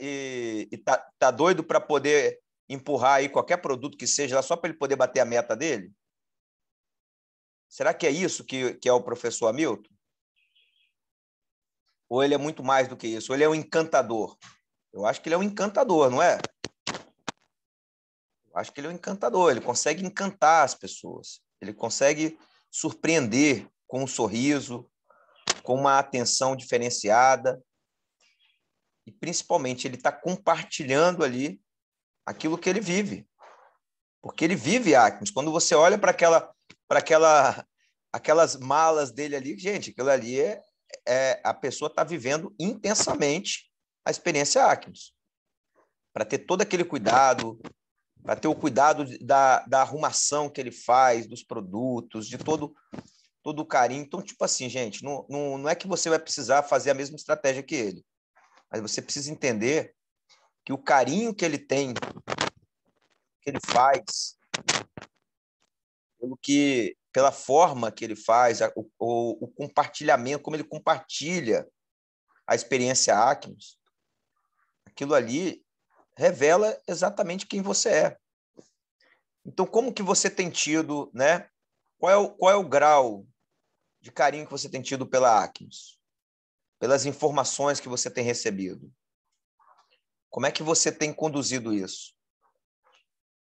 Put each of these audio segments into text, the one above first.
e, e tá, tá doido para poder empurrar aí qualquer produto que seja lá só para ele poder bater a meta dele? Será que é isso que, que é o professor Hamilton? Ou ele é muito mais do que isso? Ou ele é um encantador? Eu acho que ele é um encantador, não é? Eu acho que ele é um encantador. Ele consegue encantar as pessoas. Ele consegue surpreender com um sorriso, com uma atenção diferenciada e principalmente ele está compartilhando ali aquilo que ele vive. Porque ele vive Acmes. Quando você olha para aquela para aquela aquelas malas dele ali, gente, aquilo ali é, é a pessoa está vivendo intensamente a experiência Acmes. Para ter todo aquele cuidado, para ter o cuidado da, da arrumação que ele faz, dos produtos, de todo todo o carinho. Então, tipo assim, gente, não, não, não é que você vai precisar fazer a mesma estratégia que ele mas você precisa entender que o carinho que ele tem, que ele faz, pelo que, pela forma que ele faz, o, o, o compartilhamento, como ele compartilha a experiência Acmes, aquilo ali revela exatamente quem você é. Então, como que você tem tido, né? Qual é o, qual é o grau de carinho que você tem tido pela Acmes? pelas informações que você tem recebido? Como é que você tem conduzido isso?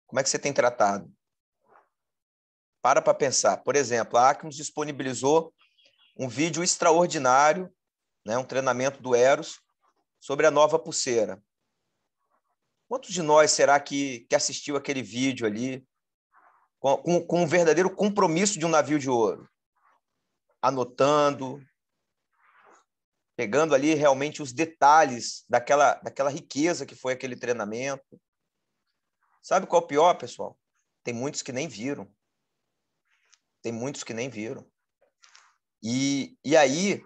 Como é que você tem tratado? Para para pensar. Por exemplo, a Acmos disponibilizou um vídeo extraordinário, né, um treinamento do Eros, sobre a nova pulseira. Quantos de nós será que, que assistiu aquele vídeo ali com, com, com um verdadeiro compromisso de um navio de ouro? Anotando, pegando ali realmente os detalhes daquela, daquela riqueza que foi aquele treinamento. Sabe qual é o pior, pessoal? Tem muitos que nem viram. Tem muitos que nem viram. E, e aí,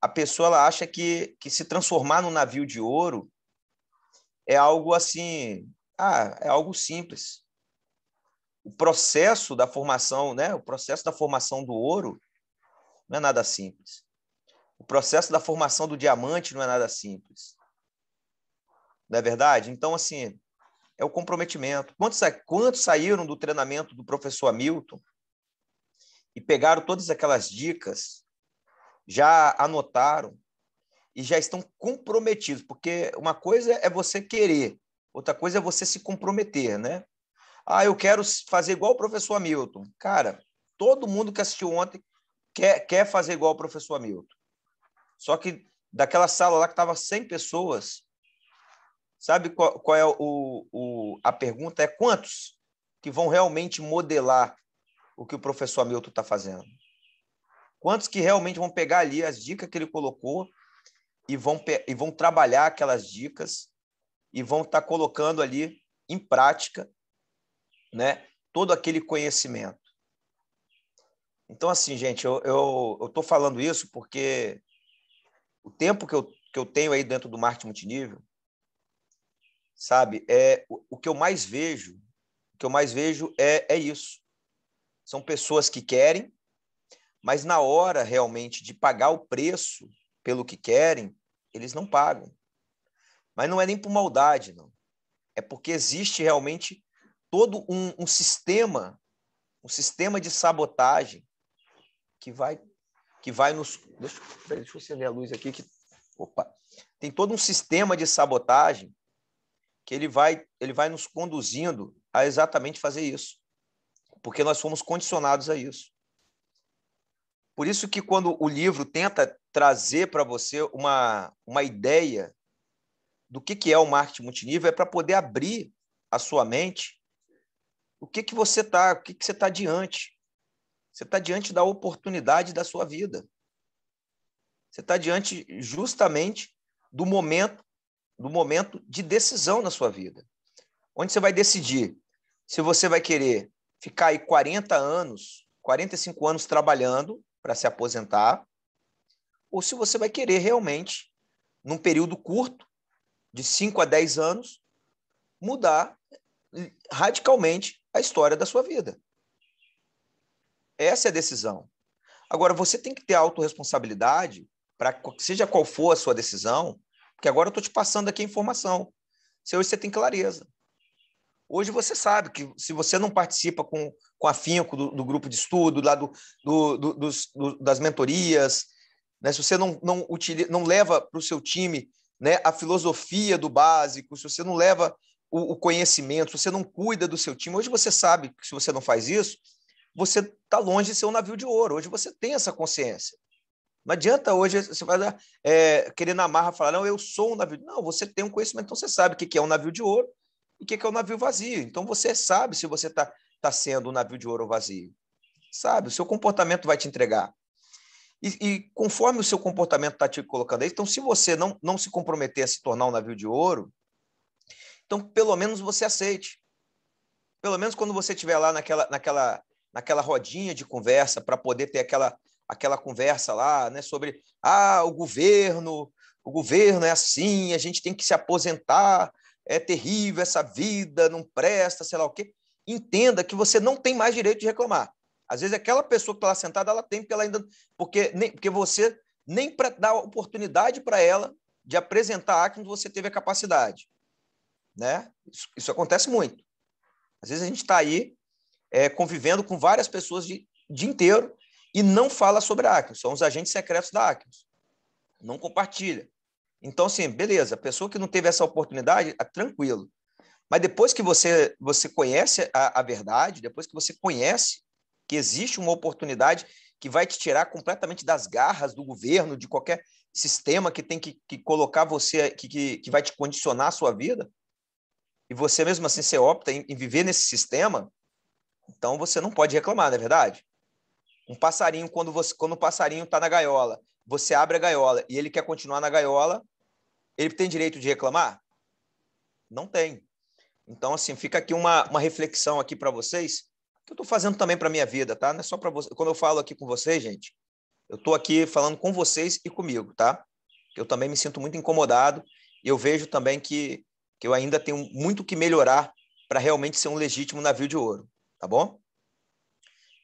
a pessoa ela acha que, que se transformar num navio de ouro é algo assim, ah, é algo simples. O processo da formação, né? O processo da formação do ouro não é nada simples. O processo da formação do diamante não é nada simples. Não é verdade? Então, assim, é o comprometimento. Quantos, quantos saíram do treinamento do professor Hamilton e pegaram todas aquelas dicas, já anotaram e já estão comprometidos? Porque uma coisa é você querer, outra coisa é você se comprometer, né? Ah, eu quero fazer igual o professor Hamilton. Cara, todo mundo que assistiu ontem quer, quer fazer igual o professor Hamilton. Só que daquela sala lá que estava 100 pessoas, sabe qual, qual é o, o, a pergunta? É quantos que vão realmente modelar o que o professor Hamilton está fazendo? Quantos que realmente vão pegar ali as dicas que ele colocou e vão, e vão trabalhar aquelas dicas e vão estar tá colocando ali em prática né, todo aquele conhecimento? Então, assim, gente, eu estou falando isso porque o tempo que eu, que eu tenho aí dentro do marketing multinível, sabe, é o, o que eu mais vejo, o que eu mais vejo é, é isso. São pessoas que querem, mas na hora realmente de pagar o preço pelo que querem, eles não pagam. Mas não é nem por maldade, não. É porque existe realmente todo um, um sistema, um sistema de sabotagem que vai que vai nos. Deixa, deixa eu acender a luz aqui. Que, opa! Tem todo um sistema de sabotagem que ele vai, ele vai nos conduzindo a exatamente fazer isso. Porque nós fomos condicionados a isso. Por isso que quando o livro tenta trazer para você uma, uma ideia do que, que é o marketing multinível, é para poder abrir a sua mente o que, que você está, o que, que você está diante. Você está diante da oportunidade da sua vida. Você está diante justamente do momento, do momento de decisão na sua vida, onde você vai decidir se você vai querer ficar aí 40 anos, 45 anos trabalhando para se aposentar, ou se você vai querer realmente, num período curto, de 5 a 10 anos, mudar eh, radicalmente a história da sua vida. Essa é a decisão. Agora, você tem que ter autorresponsabilidade para seja qual for a sua decisão, porque agora eu estou te passando aqui a informação. Se hoje você tem clareza. Hoje você sabe que se você não participa com, com afinco do, do grupo de estudo, lá do, do, do dos, das mentorias, né? se você não, não, utiliza, não leva para o seu time né, a filosofia do básico, se você não leva o, o conhecimento, se você não cuida do seu time, hoje você sabe que se você não faz isso, você está longe de ser um navio de ouro. Hoje você tem essa consciência. Não adianta hoje você vai é, querer na marra falar, não, eu sou um navio. Não, você tem um conhecimento, então você sabe o que é um navio de ouro e o que é um navio vazio. Então você sabe se você está tá sendo um navio de ouro ou vazio. Sabe? O seu comportamento vai te entregar. E, e conforme o seu comportamento está te colocando aí, então se você não, não se comprometer a se tornar um navio de ouro, então pelo menos você aceite. Pelo menos quando você estiver lá naquela, naquela naquela rodinha de conversa para poder ter aquela, aquela conversa lá né, sobre ah, o governo, o governo é assim, a gente tem que se aposentar, é terrível essa vida, não presta, sei lá o quê. Entenda que você não tem mais direito de reclamar. Às vezes aquela pessoa que está lá sentada, ela tem, porque ela ainda. Porque, nem, porque você nem para dar oportunidade para ela de apresentar a quando você teve a capacidade. Né? Isso, isso, acontece muito. Às vezes a gente está aí é, convivendo com várias pessoas o dia inteiro e não fala sobre a Acnos, são os agentes secretos da Acnos. Não compartilha. Então, assim, beleza, a pessoa que não teve essa oportunidade, é tranquilo. Mas depois que você, você conhece a, a verdade, depois que você conhece que existe uma oportunidade que vai te tirar completamente das garras do governo, de qualquer sistema que tem que, que colocar você, que, que, que, vai te condicionar a sua vida, e você mesmo assim se opta em, em viver nesse sistema, então você não pode reclamar, não é verdade? Um passarinho, quando você, quando o passarinho está na gaiola, você abre a gaiola e ele quer continuar na gaiola, ele tem direito de reclamar? Não tem. Então, assim, fica aqui uma, uma reflexão aqui para vocês, que eu estou fazendo também para minha vida, tá? Não é só para você. Quando eu falo aqui com vocês, gente, eu estou aqui falando com vocês e comigo, tá? Eu também me sinto muito incomodado e eu vejo também que, que eu ainda tenho muito que melhorar para realmente ser um legítimo navio de ouro tá bom?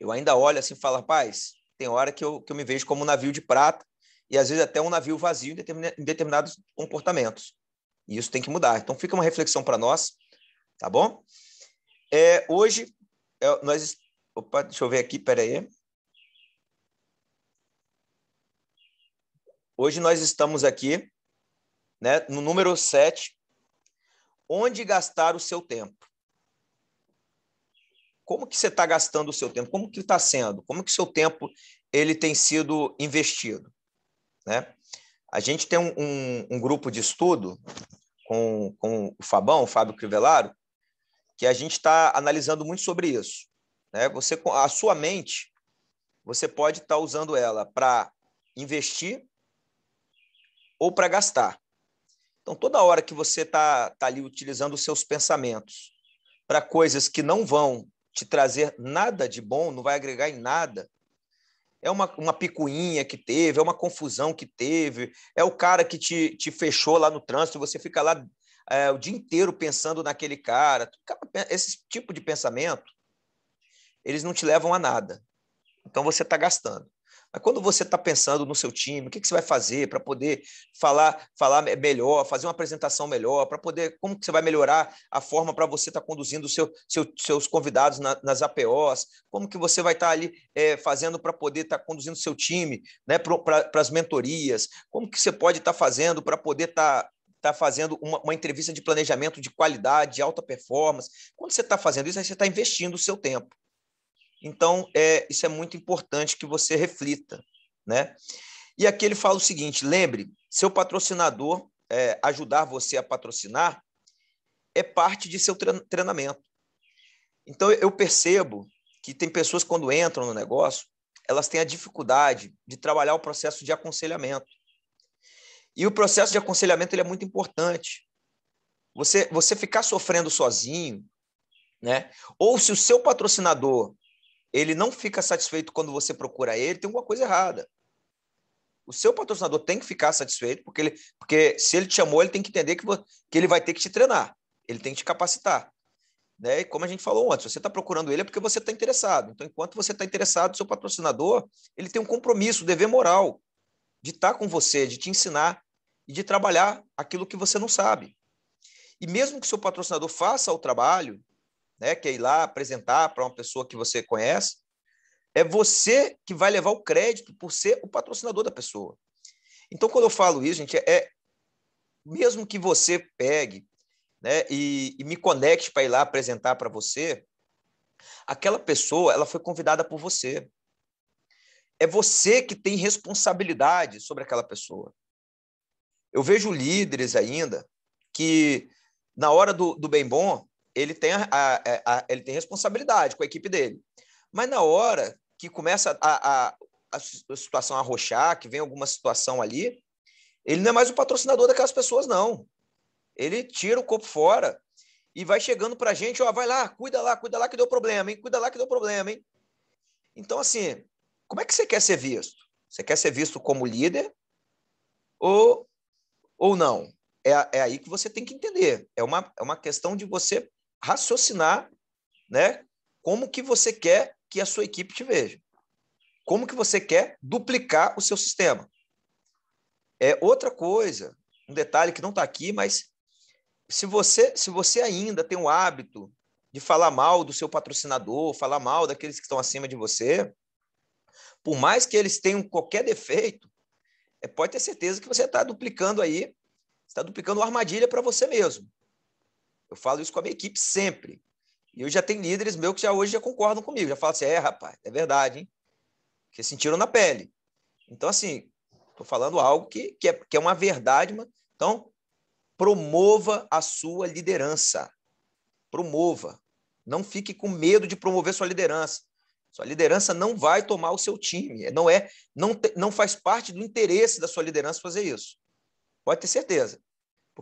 Eu ainda olho assim e falo, rapaz, tem hora que eu, que eu me vejo como um navio de prata e às vezes até um navio vazio em determinados comportamentos. E isso tem que mudar. Então fica uma reflexão para nós, tá bom? É, hoje, é, nós. Opa, deixa eu ver aqui, peraí. Hoje nós estamos aqui, né, no número 7, onde gastar o seu tempo como que você está gastando o seu tempo? Como que está sendo? Como que o seu tempo ele tem sido investido? Né? A gente tem um, um, um grupo de estudo com, com o Fabão, o Fábio Crivellaro, que a gente está analisando muito sobre isso. Né? Você, a sua mente, você pode estar tá usando ela para investir ou para gastar. Então, toda hora que você está tá ali utilizando os seus pensamentos para coisas que não vão te trazer nada de bom, não vai agregar em nada. É uma, uma picuinha que teve, é uma confusão que teve, é o cara que te, te fechou lá no trânsito, você fica lá é, o dia inteiro pensando naquele cara. Esse tipo de pensamento, eles não te levam a nada. Então você está gastando. Mas quando você está pensando no seu time, o que, que você vai fazer para poder falar, falar melhor, fazer uma apresentação melhor, para poder. Como que você vai melhorar a forma para você estar tá conduzindo seu, seu, seus convidados na, nas APOs? Como que você vai estar tá ali é, fazendo para poder estar tá conduzindo seu time né, para as mentorias? Como que você pode estar tá fazendo para poder estar está tá fazendo uma, uma, entrevista de planejamento de qualidade, de alta performance. Quando você está fazendo isso, aí você está investindo o seu tempo. Então, é, isso é muito importante que você reflita. Né? E aqui ele fala o seguinte: lembre, seu patrocinador é, ajudar você a patrocinar é parte de seu treinamento. Então, eu percebo que tem pessoas, quando entram no negócio, elas têm a dificuldade de trabalhar o processo de aconselhamento. E o processo de aconselhamento ele é muito importante. Você, você ficar sofrendo sozinho, né? ou se o seu patrocinador ele não fica satisfeito quando você procura ele, tem alguma coisa errada. O seu patrocinador tem que ficar satisfeito, porque, ele, porque se ele te chamou, ele tem que entender que, que ele vai ter que te treinar, ele tem que te capacitar. Né? E como a gente falou antes, você está procurando ele é porque você está interessado. Então, enquanto você está interessado, seu patrocinador ele tem um compromisso, um dever moral de estar tá com você, de te ensinar e de trabalhar aquilo que você não sabe. E mesmo que seu patrocinador faça o trabalho, né, que é ir lá apresentar para uma pessoa que você conhece, é você que vai levar o crédito por ser o patrocinador da pessoa. Então, quando eu falo isso, gente, é mesmo que você pegue né, e, e me conecte para ir lá apresentar para você, aquela pessoa ela foi convidada por você. É você que tem responsabilidade sobre aquela pessoa. Eu vejo líderes ainda que, na hora do, do bem bom, ele tem, a, a, a, ele tem responsabilidade com a equipe dele. Mas na hora que começa a, a situação a rochar, que vem alguma situação ali, ele não é mais o patrocinador daquelas pessoas, não. Ele tira o corpo fora e vai chegando para a gente, ó, vai lá, cuida lá, cuida lá que deu problema, hein? Cuida lá que deu problema, hein? Então, assim, como é que você quer ser visto? Você quer ser visto como líder ou, ou não? É, é aí que você tem que entender. É uma, é uma questão de você raciocinar, né? Como que você quer que a sua equipe te veja? Como que você quer duplicar o seu sistema? É outra coisa, um detalhe que não está aqui, mas se você se você ainda tem o hábito de falar mal do seu patrocinador, falar mal daqueles que estão acima de você, por mais que eles tenham qualquer defeito, é, pode ter certeza que você está duplicando aí, está duplicando uma armadilha para você mesmo. Eu falo isso com a minha equipe sempre. E eu já tenho líderes meus que já hoje já concordam comigo, já falam assim: é, rapaz, é verdade, hein? Porque sentiram na pele. Então, assim, estou falando algo que, que, é, que é uma verdade. Mas... Então, promova a sua liderança. Promova. Não fique com medo de promover sua liderança. Sua liderança não vai tomar o seu time. É, não é, não, não faz parte do interesse da sua liderança fazer isso. Pode ter certeza.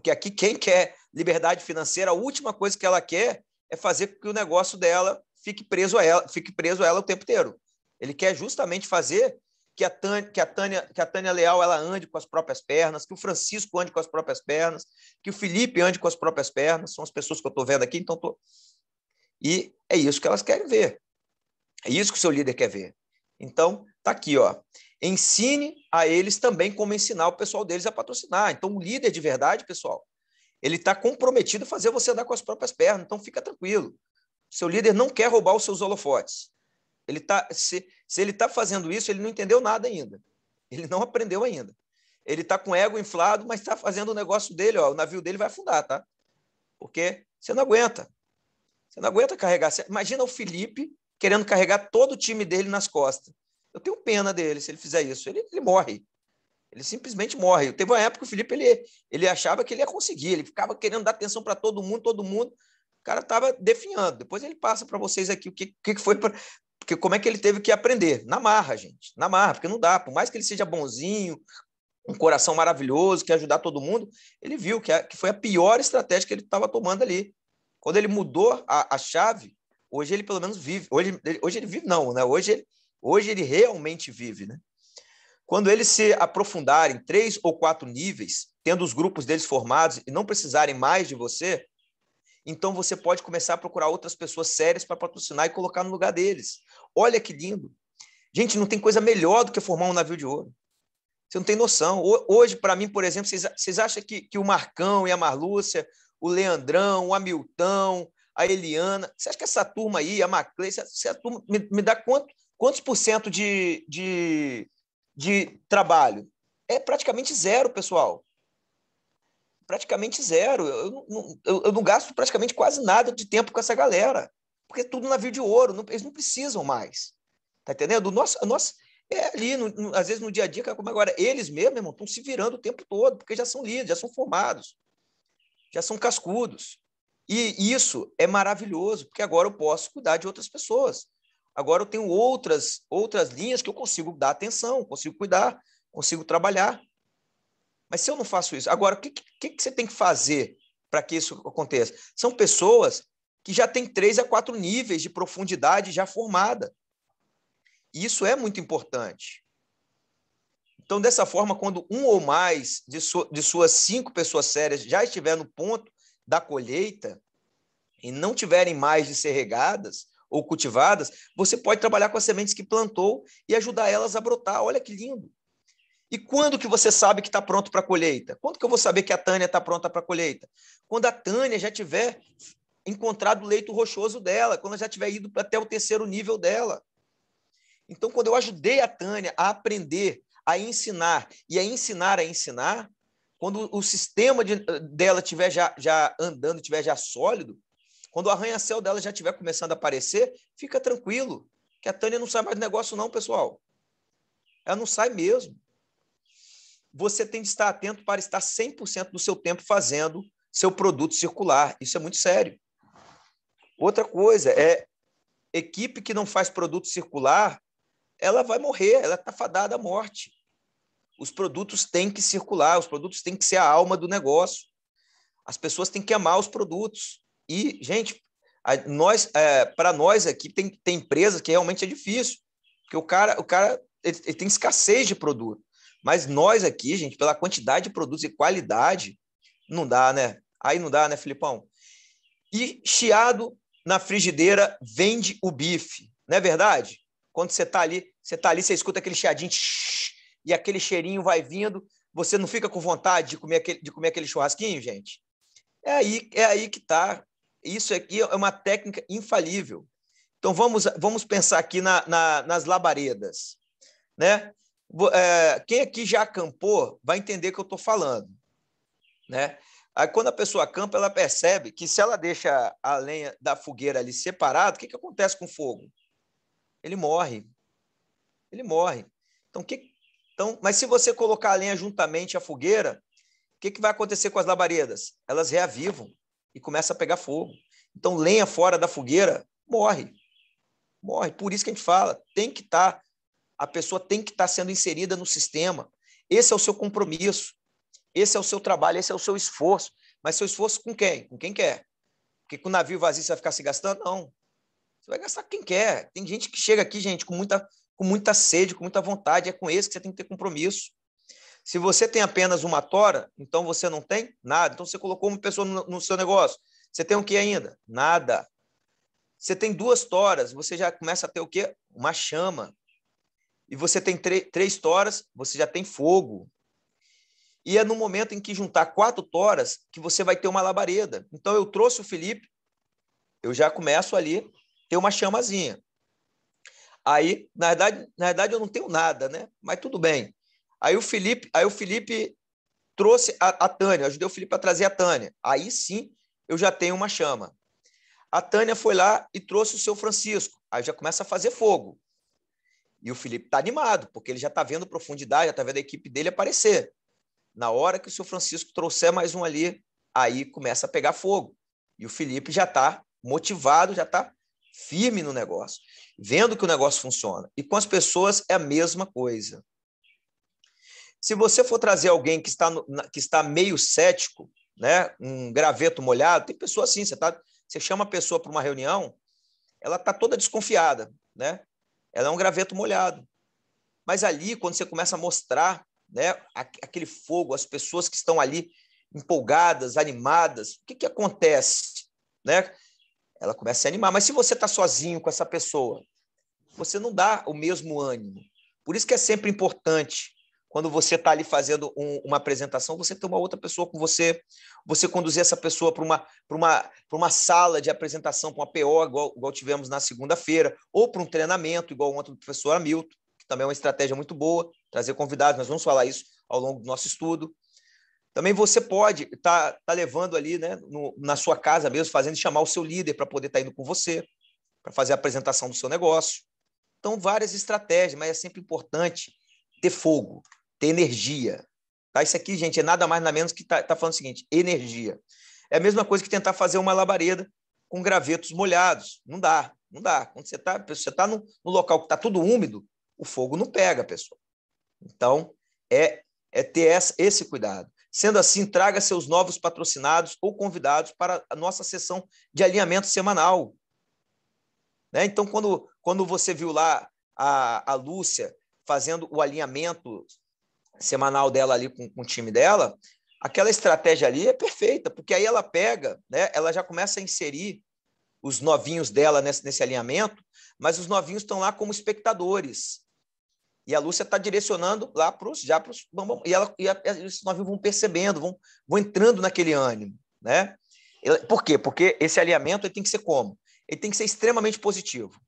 Porque aqui quem quer liberdade financeira, a última coisa que ela quer é fazer com que o negócio dela fique preso a ela, fique preso a ela o tempo inteiro. Ele quer justamente fazer que a, Tânia, que, a Tânia, que a Tânia Leal ela ande com as próprias pernas, que o Francisco ande com as próprias pernas, que o Felipe ande com as próprias pernas, são as pessoas que eu estou vendo aqui, então tô... E é isso que elas querem ver. É isso que o seu líder quer ver. Então, tá aqui, ó. Ensine a eles também como ensinar o pessoal deles a patrocinar. Então, o líder de verdade, pessoal, ele está comprometido a fazer você andar com as próprias pernas. Então, fica tranquilo. Seu líder não quer roubar os seus holofotes. Ele tá, se, se ele está fazendo isso, ele não entendeu nada ainda. Ele não aprendeu ainda. Ele está com ego inflado, mas está fazendo o negócio dele. Ó, o navio dele vai afundar, tá? Porque você não aguenta. Você não aguenta carregar. Imagina o Felipe querendo carregar todo o time dele nas costas. Eu tenho pena dele se ele fizer isso. Ele, ele morre. Ele simplesmente morre. Teve uma época que o Felipe ele, ele achava que ele ia conseguir, ele ficava querendo dar atenção para todo mundo, todo mundo. O cara estava definhando. Depois ele passa para vocês aqui o que, que foi Porque como é que ele teve que aprender? Na marra, gente. Na marra, porque não dá. Por mais que ele seja bonzinho, um coração maravilhoso, que ajudar todo mundo, ele viu que, a, que foi a pior estratégia que ele estava tomando ali. Quando ele mudou a, a chave, hoje ele pelo menos vive. Hoje, hoje ele vive, não, né? Hoje ele, Hoje ele realmente vive, né? Quando eles se aprofundarem três ou quatro níveis, tendo os grupos deles formados e não precisarem mais de você, então você pode começar a procurar outras pessoas sérias para patrocinar e colocar no lugar deles. Olha que lindo. Gente, não tem coisa melhor do que formar um navio de ouro. Você não tem noção. Hoje, para mim, por exemplo, vocês, vocês acham que, que o Marcão e a Marlúcia, o Leandrão, o Hamilton, a Eliana, você acha que essa turma aí, a Maclay, essa, é essa turma me, me dá quanto, Quantos por cento de, de, de trabalho? É praticamente zero, pessoal. Praticamente zero. Eu não, eu, eu não gasto praticamente quase nada de tempo com essa galera. Porque é tudo navio de ouro, não, eles não precisam mais. Tá entendendo? Nós é ali, no, no, às vezes no dia a dia, como agora, eles mesmo, irmão, estão se virando o tempo todo, porque já são líderes, já são formados, já são cascudos. E isso é maravilhoso, porque agora eu posso cuidar de outras pessoas. Agora eu tenho outras, outras linhas que eu consigo dar atenção, consigo cuidar, consigo trabalhar. Mas se eu não faço isso, agora o que, que, que você tem que fazer para que isso aconteça? São pessoas que já têm três a quatro níveis de profundidade já formada. E isso é muito importante. Então, dessa forma, quando um ou mais de, su de suas cinco pessoas sérias já estiver no ponto da colheita e não tiverem mais de ser regadas, ou cultivadas, você pode trabalhar com as sementes que plantou e ajudar elas a brotar. Olha que lindo! E quando que você sabe que está pronto para a colheita? Quando que eu vou saber que a Tânia está pronta para a colheita? Quando a Tânia já tiver encontrado o leito rochoso dela, quando ela já tiver ido até o terceiro nível dela. Então, quando eu ajudei a Tânia a aprender, a ensinar e a ensinar a ensinar, quando o sistema de, dela tiver já, já andando, tiver já sólido, quando o arranha-céu dela já estiver começando a aparecer, fica tranquilo, que a Tânia não sai mais do negócio, não, pessoal. Ela não sai mesmo. Você tem de estar atento para estar 100% do seu tempo fazendo seu produto circular. Isso é muito sério. Outra coisa é equipe que não faz produto circular, ela vai morrer, ela está fadada à morte. Os produtos têm que circular, os produtos têm que ser a alma do negócio. As pessoas têm que amar os produtos. E, gente, a, nós, é, para nós aqui, tem, tem empresa que realmente é difícil, porque o cara, o cara ele, ele tem escassez de produto. Mas nós aqui, gente, pela quantidade de produtos e qualidade, não dá, né? Aí não dá, né, Filipão? E chiado na frigideira vende o bife, não é verdade? Quando você está ali, você está ali, você escuta aquele chiadinho tsh, e aquele cheirinho vai vindo, você não fica com vontade de comer aquele, de comer aquele churrasquinho, gente? É aí, é aí que está isso aqui é uma técnica infalível. Então, vamos, vamos pensar aqui na, na, nas labaredas. Né? É, quem aqui já acampou vai entender o que eu estou falando. Né? Aí, quando a pessoa acampa, ela percebe que se ela deixa a lenha da fogueira ali separada, o que, que acontece com o fogo? Ele morre. Ele morre. Então, que... então, mas se você colocar a lenha juntamente à fogueira, o que, que vai acontecer com as labaredas? Elas reavivam e começa a pegar fogo. Então, lenha fora da fogueira morre. Morre. Por isso que a gente fala, tem que estar, tá, a pessoa tem que estar tá sendo inserida no sistema. Esse é o seu compromisso, esse é o seu trabalho, esse é o seu esforço. Mas seu esforço com quem? Com quem quer. Porque com o navio vazio você vai ficar se gastando? Não. Você vai gastar com quem quer. Tem gente que chega aqui, gente, com muita, com muita sede, com muita vontade. É com esse que você tem que ter compromisso. Se você tem apenas uma tora, então você não tem nada. Então você colocou uma pessoa no, no seu negócio. Você tem o que ainda? Nada. Você tem duas toras, você já começa a ter o quê? Uma chama. E você tem três toras, você já tem fogo. E é no momento em que juntar quatro toras que você vai ter uma labareda. Então eu trouxe o Felipe, eu já começo ali ter uma chamazinha. Aí, na verdade, na verdade eu não tenho nada, né? Mas tudo bem. Aí o Felipe, aí o Felipe trouxe a, a Tânia, ajudei o Felipe a trazer a Tânia. Aí sim eu já tenho uma chama. A Tânia foi lá e trouxe o seu Francisco. Aí já começa a fazer fogo. E o Felipe está animado, porque ele já está vendo profundidade, já está vendo a equipe dele aparecer. Na hora que o seu Francisco trouxer mais um ali, aí começa a pegar fogo. E o Felipe já está motivado, já está firme no negócio, vendo que o negócio funciona. E com as pessoas é a mesma coisa. Se você for trazer alguém que está, no, que está meio cético, né, um graveto molhado, tem pessoa assim, você, tá, você chama a pessoa para uma reunião, ela está toda desconfiada, né? Ela é um graveto molhado. Mas ali, quando você começa a mostrar né, aquele fogo, as pessoas que estão ali empolgadas, animadas, o que, que acontece? Né? Ela começa a se animar. Mas se você está sozinho com essa pessoa, você não dá o mesmo ânimo. Por isso que é sempre importante quando você está ali fazendo um, uma apresentação, você tem uma outra pessoa com você, você conduzir essa pessoa para uma, uma, uma sala de apresentação, para uma PO, igual, igual tivemos na segunda-feira, ou para um treinamento, igual ontem do professor Hamilton, que também é uma estratégia muito boa, trazer convidados, nós vamos falar isso ao longo do nosso estudo. Também você pode estar tá, tá levando ali né, no, na sua casa mesmo, fazendo chamar o seu líder para poder estar tá indo com você, para fazer a apresentação do seu negócio. Então, várias estratégias, mas é sempre importante ter fogo, ter energia. Tá? Isso aqui, gente, é nada mais nada menos que está tá falando o seguinte: energia. É a mesma coisa que tentar fazer uma labareda com gravetos molhados. Não dá, não dá. Quando você está você tá no, no local que está tudo úmido, o fogo não pega, pessoal. Então, é, é ter essa, esse cuidado. Sendo assim, traga seus novos patrocinados ou convidados para a nossa sessão de alinhamento semanal. Né? Então, quando, quando você viu lá a, a Lúcia fazendo o alinhamento semanal dela ali com, com o time dela, aquela estratégia ali é perfeita, porque aí ela pega, né, ela já começa a inserir os novinhos dela nesse, nesse alinhamento, mas os novinhos estão lá como espectadores. E a Lúcia está direcionando lá para os já pros, e, ela, e, e os novinhos vão percebendo, vão, vão entrando naquele ânimo. Né? Por quê? Porque esse alinhamento ele tem que ser como? Ele tem que ser extremamente positivo.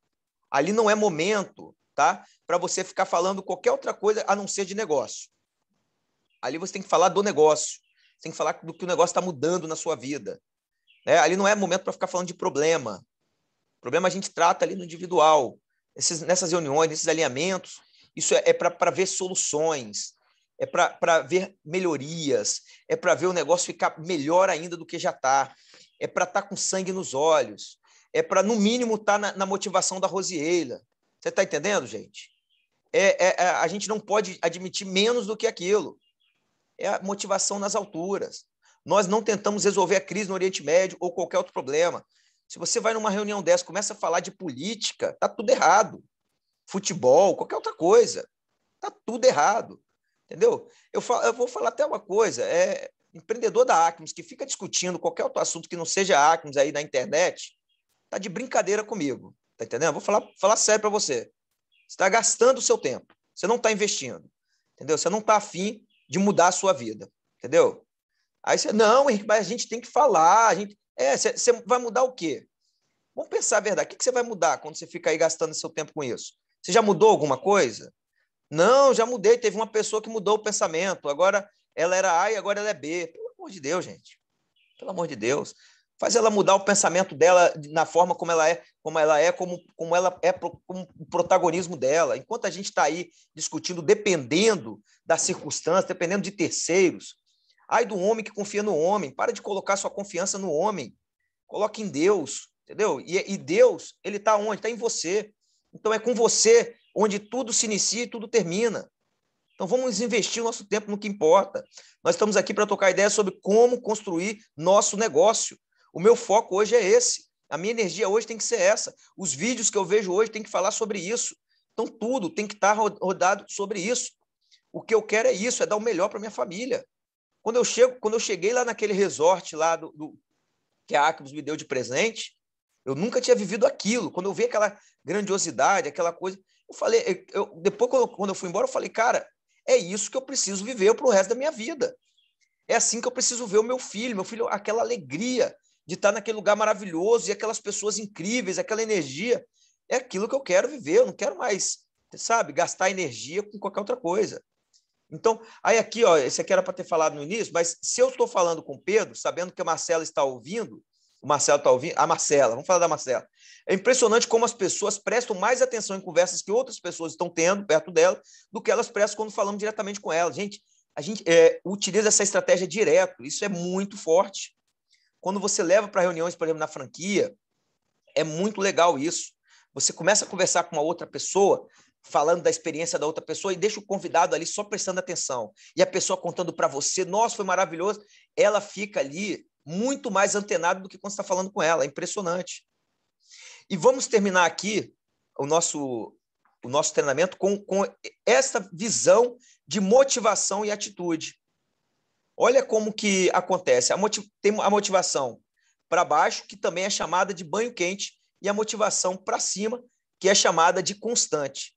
Ali não é momento tá? para você ficar falando qualquer outra coisa a não ser de negócio. Ali você tem que falar do negócio, você tem que falar do que o negócio está mudando na sua vida. Né? Ali não é momento para ficar falando de problema. O problema a gente trata ali no individual. Esses, nessas reuniões, nesses alinhamentos, isso é, é para ver soluções, é para ver melhorias, é para ver o negócio ficar melhor ainda do que já está, é para estar tá com sangue nos olhos, é para, no mínimo, estar tá na, na, motivação da Rosieira. Você está entendendo, gente? É, é, é, a gente não pode admitir menos do que aquilo é a motivação nas alturas. Nós não tentamos resolver a crise no Oriente Médio ou qualquer outro problema. Se você vai numa reunião dessa, começa a falar de política, tá tudo errado. Futebol, qualquer outra coisa, tá tudo errado. Entendeu? Eu, falo, eu vou falar até uma coisa, é empreendedor da Acmes que fica discutindo qualquer outro assunto que não seja Acmes aí na internet, tá de brincadeira comigo. Tá entendendo? Eu vou falar, falar sério para você. Você está gastando o seu tempo. Você não está investindo. Entendeu? Você não está afim de mudar a sua vida, entendeu? Aí você, não, Henrique, mas a gente tem que falar, a gente... É, você, você vai mudar o quê? Vamos pensar a verdade, o que, que você vai mudar quando você fica aí gastando seu tempo com isso? Você já mudou alguma coisa? Não, já mudei, teve uma pessoa que mudou o pensamento, agora ela era A e agora ela é B. Pelo amor de Deus, gente. Pelo amor de Deus faz ela mudar o pensamento dela na forma como ela é, como ela é, como, como ela é, como o protagonismo dela. Enquanto a gente está aí discutindo, dependendo da circunstância, dependendo de terceiros, ai do homem que confia no homem, para de colocar sua confiança no homem, coloque em Deus, entendeu? E, e Deus, ele está onde? Está em você. Então é com você onde tudo se inicia e tudo termina. Então vamos investir o nosso tempo no que importa. Nós estamos aqui para tocar ideias sobre como construir nosso negócio, o meu foco hoje é esse. A minha energia hoje tem que ser essa. Os vídeos que eu vejo hoje tem que falar sobre isso. Então, tudo tem que estar rodado sobre isso. O que eu quero é isso, é dar o melhor para minha família. Quando eu, chego, quando eu cheguei lá naquele resort lá do, do que a Acros me deu de presente, eu nunca tinha vivido aquilo. Quando eu vi aquela grandiosidade, aquela coisa, eu falei, eu, depois quando eu fui embora, eu falei, cara, é isso que eu preciso viver para o resto da minha vida. É assim que eu preciso ver o meu filho, meu filho, aquela alegria de estar naquele lugar maravilhoso e aquelas pessoas incríveis, aquela energia. É aquilo que eu quero viver, eu não quero mais, sabe, gastar energia com qualquer outra coisa. Então, aí aqui, ó, esse aqui era para ter falado no início, mas se eu estou falando com o Pedro, sabendo que a Marcela está ouvindo, o Marcelo está ouvindo, a Marcela, vamos falar da Marcela. É impressionante como as pessoas prestam mais atenção em conversas que outras pessoas estão tendo perto dela do que elas prestam quando falamos diretamente com ela. Gente, a gente é, utiliza essa estratégia direto, isso é muito forte. Quando você leva para reuniões, por exemplo, na franquia, é muito legal isso. Você começa a conversar com uma outra pessoa, falando da experiência da outra pessoa e deixa o convidado ali só prestando atenção. E a pessoa contando para você, nossa, foi maravilhoso. Ela fica ali muito mais antenada do que quando está falando com ela. É impressionante. E vamos terminar aqui o nosso o nosso treinamento com, com essa visão de motivação e atitude. Olha como que acontece. A tem a motivação para baixo, que também é chamada de banho quente, e a motivação para cima, que é chamada de constante.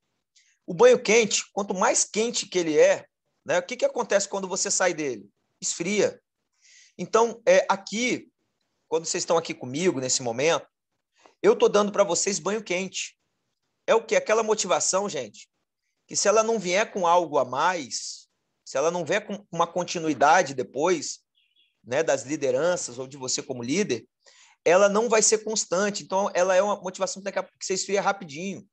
O banho quente, quanto mais quente que ele é, né, o que, que acontece quando você sai dele? Esfria. Então, é, aqui, quando vocês estão aqui comigo nesse momento, eu estou dando para vocês banho quente. É o que? Aquela motivação, gente, que se ela não vier com algo a mais, se ela não vê uma continuidade depois, né, das lideranças ou de você como líder, ela não vai ser constante. Então, ela é uma motivação que, que você esfria rapidinho.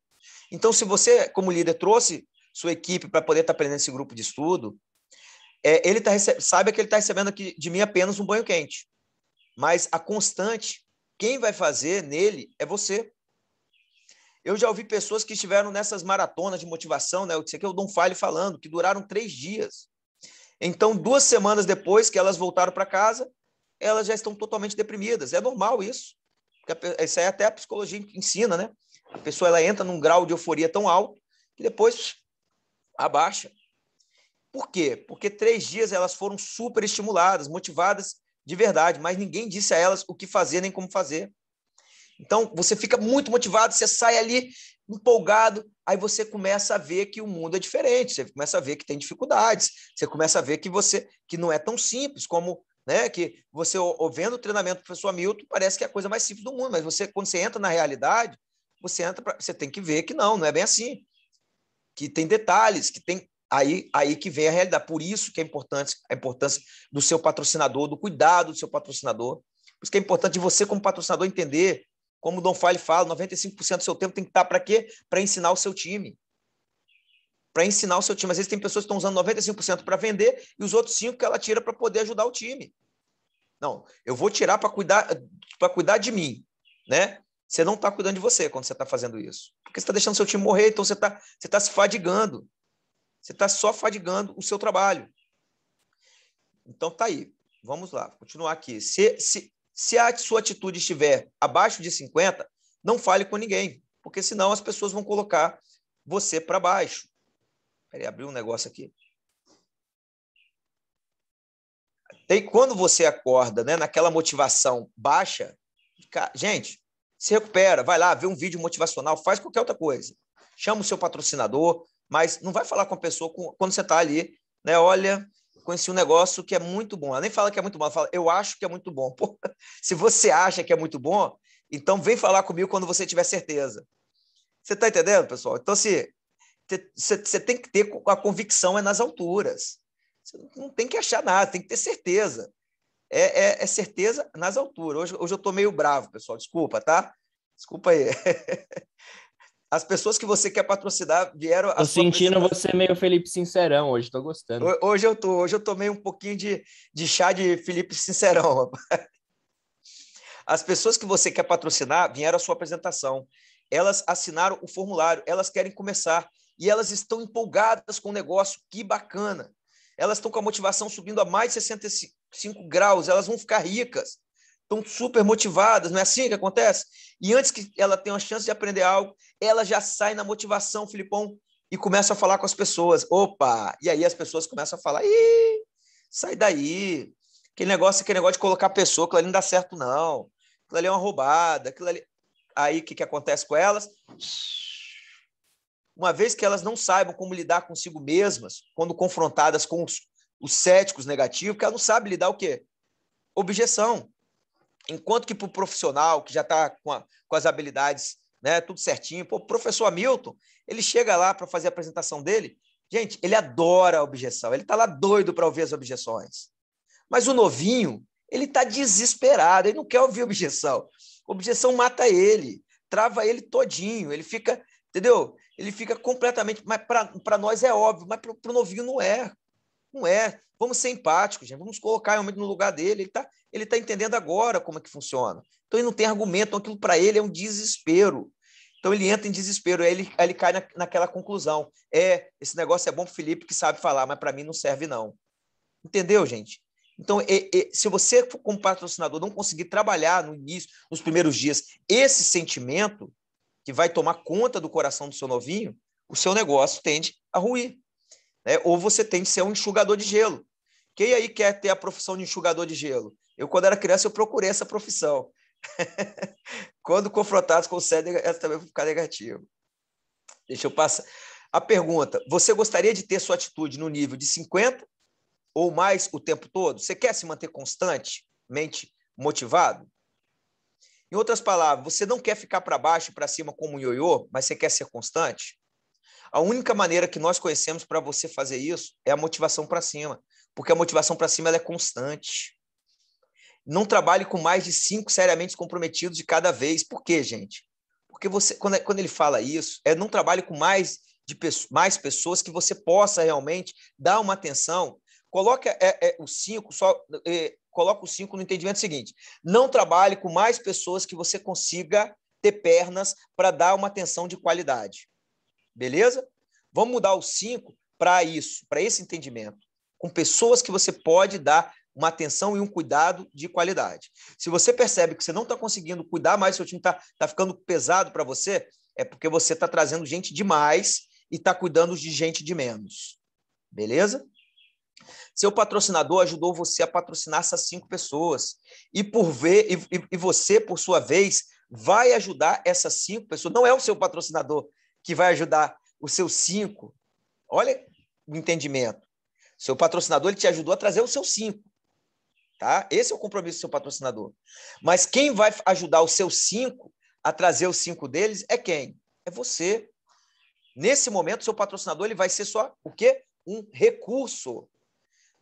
Então, se você, como líder, trouxe sua equipe para poder estar tá aprendendo esse grupo de estudo, é, ele tá sabe que ele está recebendo aqui de mim apenas um banho quente. Mas a constante, quem vai fazer nele é você. Eu já ouvi pessoas que estiveram nessas maratonas de motivação, né? Isso aqui é o Dom Fale falando, que duraram três dias. Então, duas semanas depois que elas voltaram para casa, elas já estão totalmente deprimidas. É normal isso. Porque isso aí até a psicologia ensina, né? A pessoa ela entra num grau de euforia tão alto que depois abaixa. Por quê? Porque três dias elas foram super estimuladas, motivadas de verdade, mas ninguém disse a elas o que fazer nem como fazer. Então, você fica muito motivado, você sai ali empolgado, aí você começa a ver que o mundo é diferente, você começa a ver que tem dificuldades, você começa a ver que você que não é tão simples como né? Que você ouvindo o treinamento do professor Hamilton, parece que é a coisa mais simples do mundo, mas você quando você entra na realidade, você entra, pra, você tem que ver que não, não é bem assim, que tem detalhes, que tem aí aí que vem a realidade. Por isso que é importante a importância do seu patrocinador, do cuidado do seu patrocinador. Por isso que é importante você como patrocinador entender como o Don Fale fala, 95% do seu tempo tem que estar para quê? Para ensinar o seu time. Para ensinar o seu time. Às vezes tem pessoas que estão usando 95% para vender e os outros 5% que ela tira para poder ajudar o time. Não, eu vou tirar para cuidar, cuidar de mim, né? Você não está cuidando de você quando você está fazendo isso. Porque você está deixando o seu time morrer, então você está você tá se fadigando. Você está só fadigando o seu trabalho. Então tá aí. Vamos lá, continuar aqui. Se, se, se a sua atitude estiver abaixo de 50, não fale com ninguém, porque senão as pessoas vão colocar você para baixo. Peraí, abriu um negócio aqui. E quando você acorda, né, naquela motivação baixa, gente, se recupera, vai lá, vê um vídeo motivacional, faz qualquer outra coisa. Chama o seu patrocinador, mas não vai falar com a pessoa quando você está ali, né? Olha, conheci um negócio que é muito bom. Ela nem fala que é muito bom, ela fala, eu acho que é muito bom. Pô, se você acha que é muito bom, então vem falar comigo quando você tiver certeza. Você está entendendo, pessoal? Então, assim, você tem que ter a convicção é nas alturas. Você não tem que achar nada, tem que ter certeza. É, é, é certeza nas alturas. Hoje, hoje eu estou meio bravo, pessoal, desculpa, tá? Desculpa aí. as pessoas que você quer patrocinar vieram. Tô sentindo você meio Felipe Sincerão hoje, tô gostando. Hoje eu tô, hoje eu tomei um pouquinho de, de chá de Felipe Sincerão. Rapaz. As pessoas que você quer patrocinar vieram à sua apresentação. Elas assinaram o formulário, elas querem começar e elas estão empolgadas com o negócio. Que bacana! Elas estão com a motivação subindo a mais de 65 graus, elas vão ficar ricas estão super motivadas, não é assim que acontece? E antes que ela tenha uma chance de aprender algo, ela já sai na motivação, Filipão, e começa a falar com as pessoas. Opa! E aí as pessoas começam a falar: Ih, sai daí. Aquele negócio, aquele negócio de colocar pessoa, aquilo ali não dá certo, não. Aquilo ali é uma roubada, aquilo ali. Aí o que, que acontece com elas? Uma vez que elas não saibam como lidar consigo mesmas, quando confrontadas com os, os céticos negativos, que elas não sabem lidar o quê? Objeção. Enquanto que para o profissional, que já está com, com as habilidades né, tudo certinho, o professor Hamilton, ele chega lá para fazer a apresentação dele, gente, ele adora a objeção, ele está lá doido para ouvir as objeções. Mas o novinho, ele está desesperado, ele não quer ouvir objeção. Objeção mata ele, trava ele todinho, ele fica, entendeu? Ele fica completamente. Mas para nós é óbvio, mas para o novinho não é. Não é. Vamos ser empáticos, gente. Vamos colocar realmente no lugar dele. Ele está ele tá entendendo agora como é que funciona. Então ele não tem argumento. Então aquilo para ele é um desespero. Então ele entra em desespero. Aí ele, aí ele cai na, naquela conclusão. É, esse negócio é bom para Felipe que sabe falar, mas para mim não serve, não. Entendeu, gente? Então, e, e, se você, como patrocinador, não conseguir trabalhar no início, nos primeiros dias, esse sentimento que vai tomar conta do coração do seu novinho, o seu negócio tende a ruir. Né? Ou você tem que ser um enxugador de gelo. Quem aí quer ter a profissão de enxugador de gelo? Eu, quando era criança, eu procurei essa profissão. quando confrontados com o CED, essa também vai ficar negativa. Deixa eu passar. A pergunta: você gostaria de ter sua atitude no nível de 50 ou mais o tempo todo? Você quer se manter constantemente motivado? Em outras palavras, você não quer ficar para baixo e para cima como um ioiô, mas você quer ser constante? A única maneira que nós conhecemos para você fazer isso é a motivação para cima, porque a motivação para cima é constante. Não trabalhe com mais de cinco seriamente comprometidos de cada vez. Por quê, gente? Porque você, quando, é, quando ele fala isso, é não trabalhe com mais de mais pessoas que você possa realmente dar uma atenção. Coloque é, é, o cinco só. É, coloca o cinco no entendimento seguinte: não trabalhe com mais pessoas que você consiga ter pernas para dar uma atenção de qualidade. Beleza? Vamos mudar o 5 para isso, para esse entendimento. Com pessoas que você pode dar uma atenção e um cuidado de qualidade. Se você percebe que você não está conseguindo cuidar mais, seu time está tá ficando pesado para você, é porque você está trazendo gente demais e está cuidando de gente de menos. Beleza? Seu patrocinador ajudou você a patrocinar essas cinco pessoas. E por ver, e, e, você, por sua vez, vai ajudar essas cinco pessoas. Não é o seu patrocinador, que vai ajudar o seu cinco, Olha o entendimento. Seu patrocinador ele te ajudou a trazer o seu cinco, Tá? Esse é o compromisso do seu patrocinador. Mas quem vai ajudar o seu cinco a trazer os cinco deles é quem? É você. Nesse momento, seu patrocinador ele vai ser só o quê? Um recurso.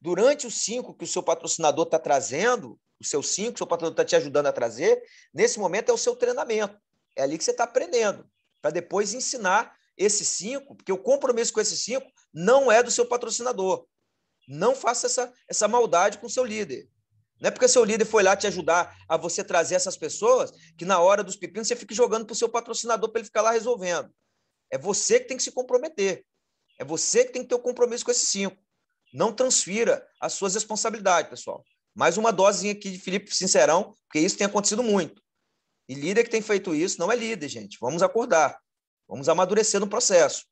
Durante os cinco que o seu patrocinador está trazendo, o seu cinco o seu patrocinador está te ajudando a trazer, nesse momento é o seu treinamento. É ali que você está aprendendo para depois ensinar esses cinco, porque o compromisso com esses cinco não é do seu patrocinador. Não faça essa, essa maldade com o seu líder. Não é porque seu líder foi lá te ajudar a você trazer essas pessoas que na hora dos pepinos você fica jogando para o seu patrocinador para ele ficar lá resolvendo. É você que tem que se comprometer. É você que tem que ter o um compromisso com esses cinco. Não transfira as suas responsabilidades, pessoal. Mais uma dosinha aqui de Felipe Sincerão, porque isso tem acontecido muito. E líder que tem feito isso não é líder, gente. Vamos acordar. Vamos amadurecer no processo.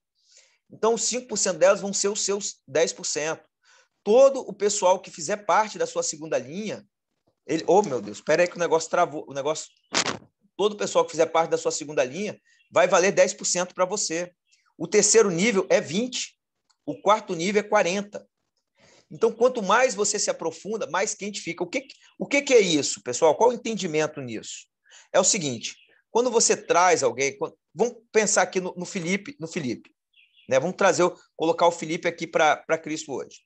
Então, 5% delas vão ser os seus 10%. Todo o pessoal que fizer parte da sua segunda linha, ele, oh meu Deus, espera aí que o negócio travou, o negócio todo o pessoal que fizer parte da sua segunda linha vai valer 10% para você. O terceiro nível é 20, o quarto nível é 40. Então, quanto mais você se aprofunda, mais quente fica. O que, o que, que é isso, pessoal? Qual o entendimento nisso? é o seguinte: quando você traz alguém, quando, vamos pensar aqui no, no, Felipe, no Felipe, né? Vamos trazer, colocar o Felipe aqui para Cristo hoje.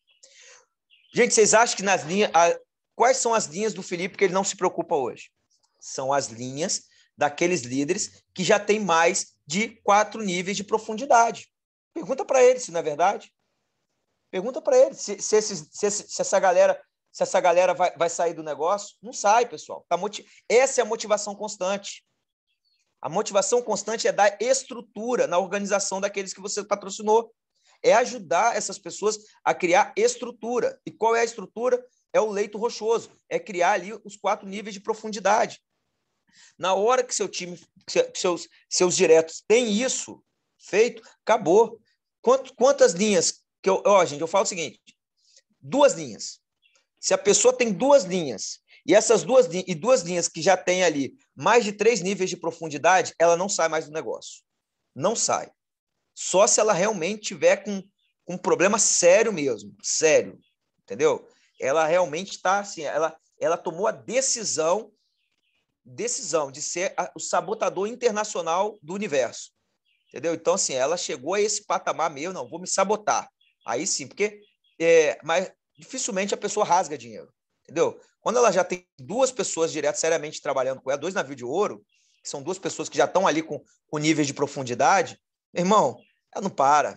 Gente, vocês acham que nas linhas, a, quais são as linhas do Felipe que ele não se preocupa hoje? São as linhas daqueles líderes que já têm mais de quatro níveis de profundidade. Pergunta para ele se não é verdade. Pergunta para ele se, se, esses, se, se essa galera se essa galera vai, vai sair do negócio. Não sai, pessoal. Tá motiv... Essa é a motivação constante. A motivação constante é dar estrutura na organização daqueles que você patrocinou. É ajudar essas pessoas a criar estrutura. E qual é a estrutura? É o leito rochoso. É criar ali os quatro níveis de profundidade. Na hora que seu time, que seus, seus diretos têm isso feito, acabou. quantas linhas que eu. Ó, gente, eu falo o seguinte: duas linhas. Se a pessoa tem duas linhas e essas duas e duas linhas que já tem ali mais de três níveis de profundidade, ela não sai mais do negócio. Não sai. Só se ela realmente tiver com, com um problema sério mesmo, sério, entendeu? Ela realmente está assim, ela ela tomou a decisão decisão de ser a, o sabotador internacional do universo. Entendeu? Então, assim, ela chegou a esse patamar meu, não, vou me sabotar. Aí sim, porque. É, mas dificilmente a pessoa rasga dinheiro, entendeu? Quando ela já tem duas pessoas direto, seriamente trabalhando com ela, dois navios de ouro, que são duas pessoas que já estão ali com, com níveis de profundidade, meu irmão, ela não para.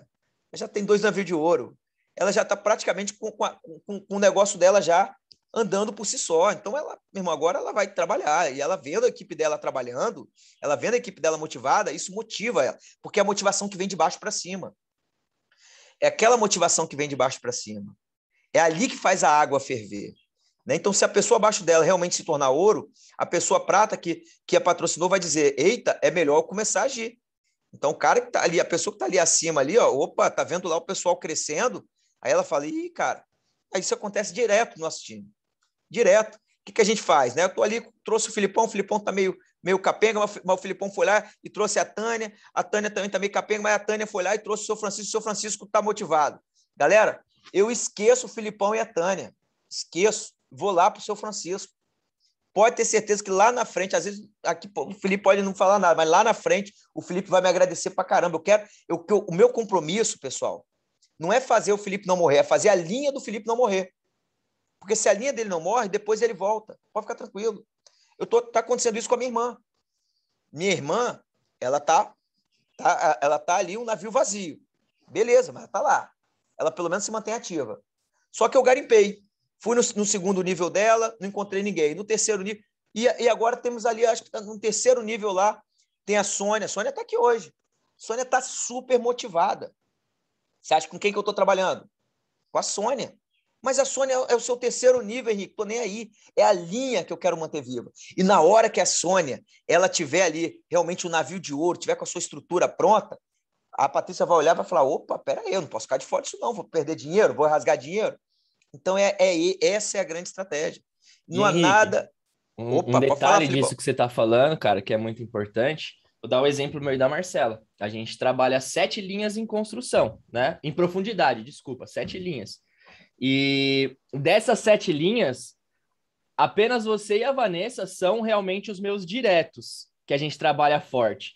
Ela já tem dois navios de ouro. Ela já está praticamente com, com, com, com o negócio dela já andando por si só. Então, ela, meu irmão, agora ela vai trabalhar. E ela vendo a equipe dela trabalhando, ela vendo a equipe dela motivada, isso motiva ela. Porque é a motivação que vem de baixo para cima. É aquela motivação que vem de baixo para cima. É ali que faz a água ferver. Né? Então, se a pessoa abaixo dela realmente se tornar ouro, a pessoa prata que, que a patrocinou vai dizer: eita, é melhor eu começar a agir. Então, o cara que está ali, a pessoa que está ali acima ali, ó, opa, tá vendo lá o pessoal crescendo. Aí ela fala: ih, cara, aí isso acontece direto no nosso time. Direto. O que, que a gente faz? Né? Eu estou ali, trouxe o Filipão, o Filipão está meio, meio capenga, mas o Filipão foi lá e trouxe a Tânia, a Tânia também está meio capenga, mas a Tânia foi lá e trouxe o seu Francisco, o seu Francisco está motivado. Galera, eu esqueço o Filipão e a Tânia. Esqueço. Vou lá para o seu Francisco. Pode ter certeza que lá na frente, às vezes, aqui o Felipe pode não falar nada, mas lá na frente o Felipe vai me agradecer para caramba. Eu quero. Eu, eu, o meu compromisso, pessoal, não é fazer o Felipe não morrer, é fazer a linha do Felipe não morrer. Porque se a linha dele não morre, depois ele volta. Pode ficar tranquilo. Eu tô, tá acontecendo isso com a minha irmã. Minha irmã, ela tá, tá ela tá ali um navio vazio. Beleza, mas ela tá lá ela pelo menos se mantém ativa. Só que eu garimpei. Fui no, no segundo nível dela, não encontrei ninguém. No terceiro nível. E, e agora temos ali, acho que tá no terceiro nível lá, tem a Sônia. A Sônia está aqui hoje. A Sônia está super motivada. Você acha com quem que eu estou trabalhando? Com a Sônia. Mas a Sônia é o seu terceiro nível, Henrique. Estou nem aí. É a linha que eu quero manter viva. E na hora que a Sônia ela tiver ali realmente o um navio de ouro, tiver com a sua estrutura pronta, a Patrícia vai olhar e vai falar: opa, peraí, eu não posso ficar de fora disso, não, vou perder dinheiro, vou rasgar dinheiro. Então, é, é essa é a grande estratégia. Não há nada. Um, opa, um detalhe falar, disso que você está falando, cara, que é muito importante. Vou dar o um exemplo meu e da Marcela. A gente trabalha sete linhas em construção, né? Em profundidade, desculpa, sete linhas. E dessas sete linhas, apenas você e a Vanessa são realmente os meus diretos que a gente trabalha forte.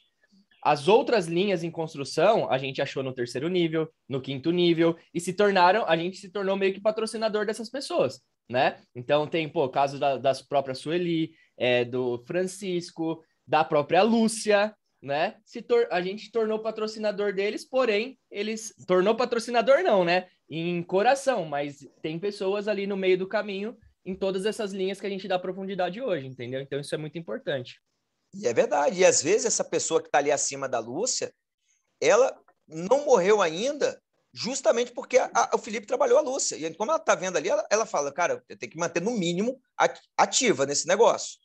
As outras linhas em construção a gente achou no terceiro nível, no quinto nível, e se tornaram, a gente se tornou meio que patrocinador dessas pessoas, né? Então tem, pô, caso da, das próprias Sueli, é, do Francisco, da própria Lúcia, né? Se a gente tornou patrocinador deles, porém, eles. Tornou patrocinador, não, né? Em coração, mas tem pessoas ali no meio do caminho em todas essas linhas que a gente dá profundidade hoje, entendeu? Então isso é muito importante. E é verdade. E às vezes essa pessoa que está ali acima da Lúcia, ela não morreu ainda justamente porque a, a, o Felipe trabalhou a Lúcia. E como ela está vendo ali, ela, ela, fala, cara, eu tenho que manter no mínimo ativa nesse negócio.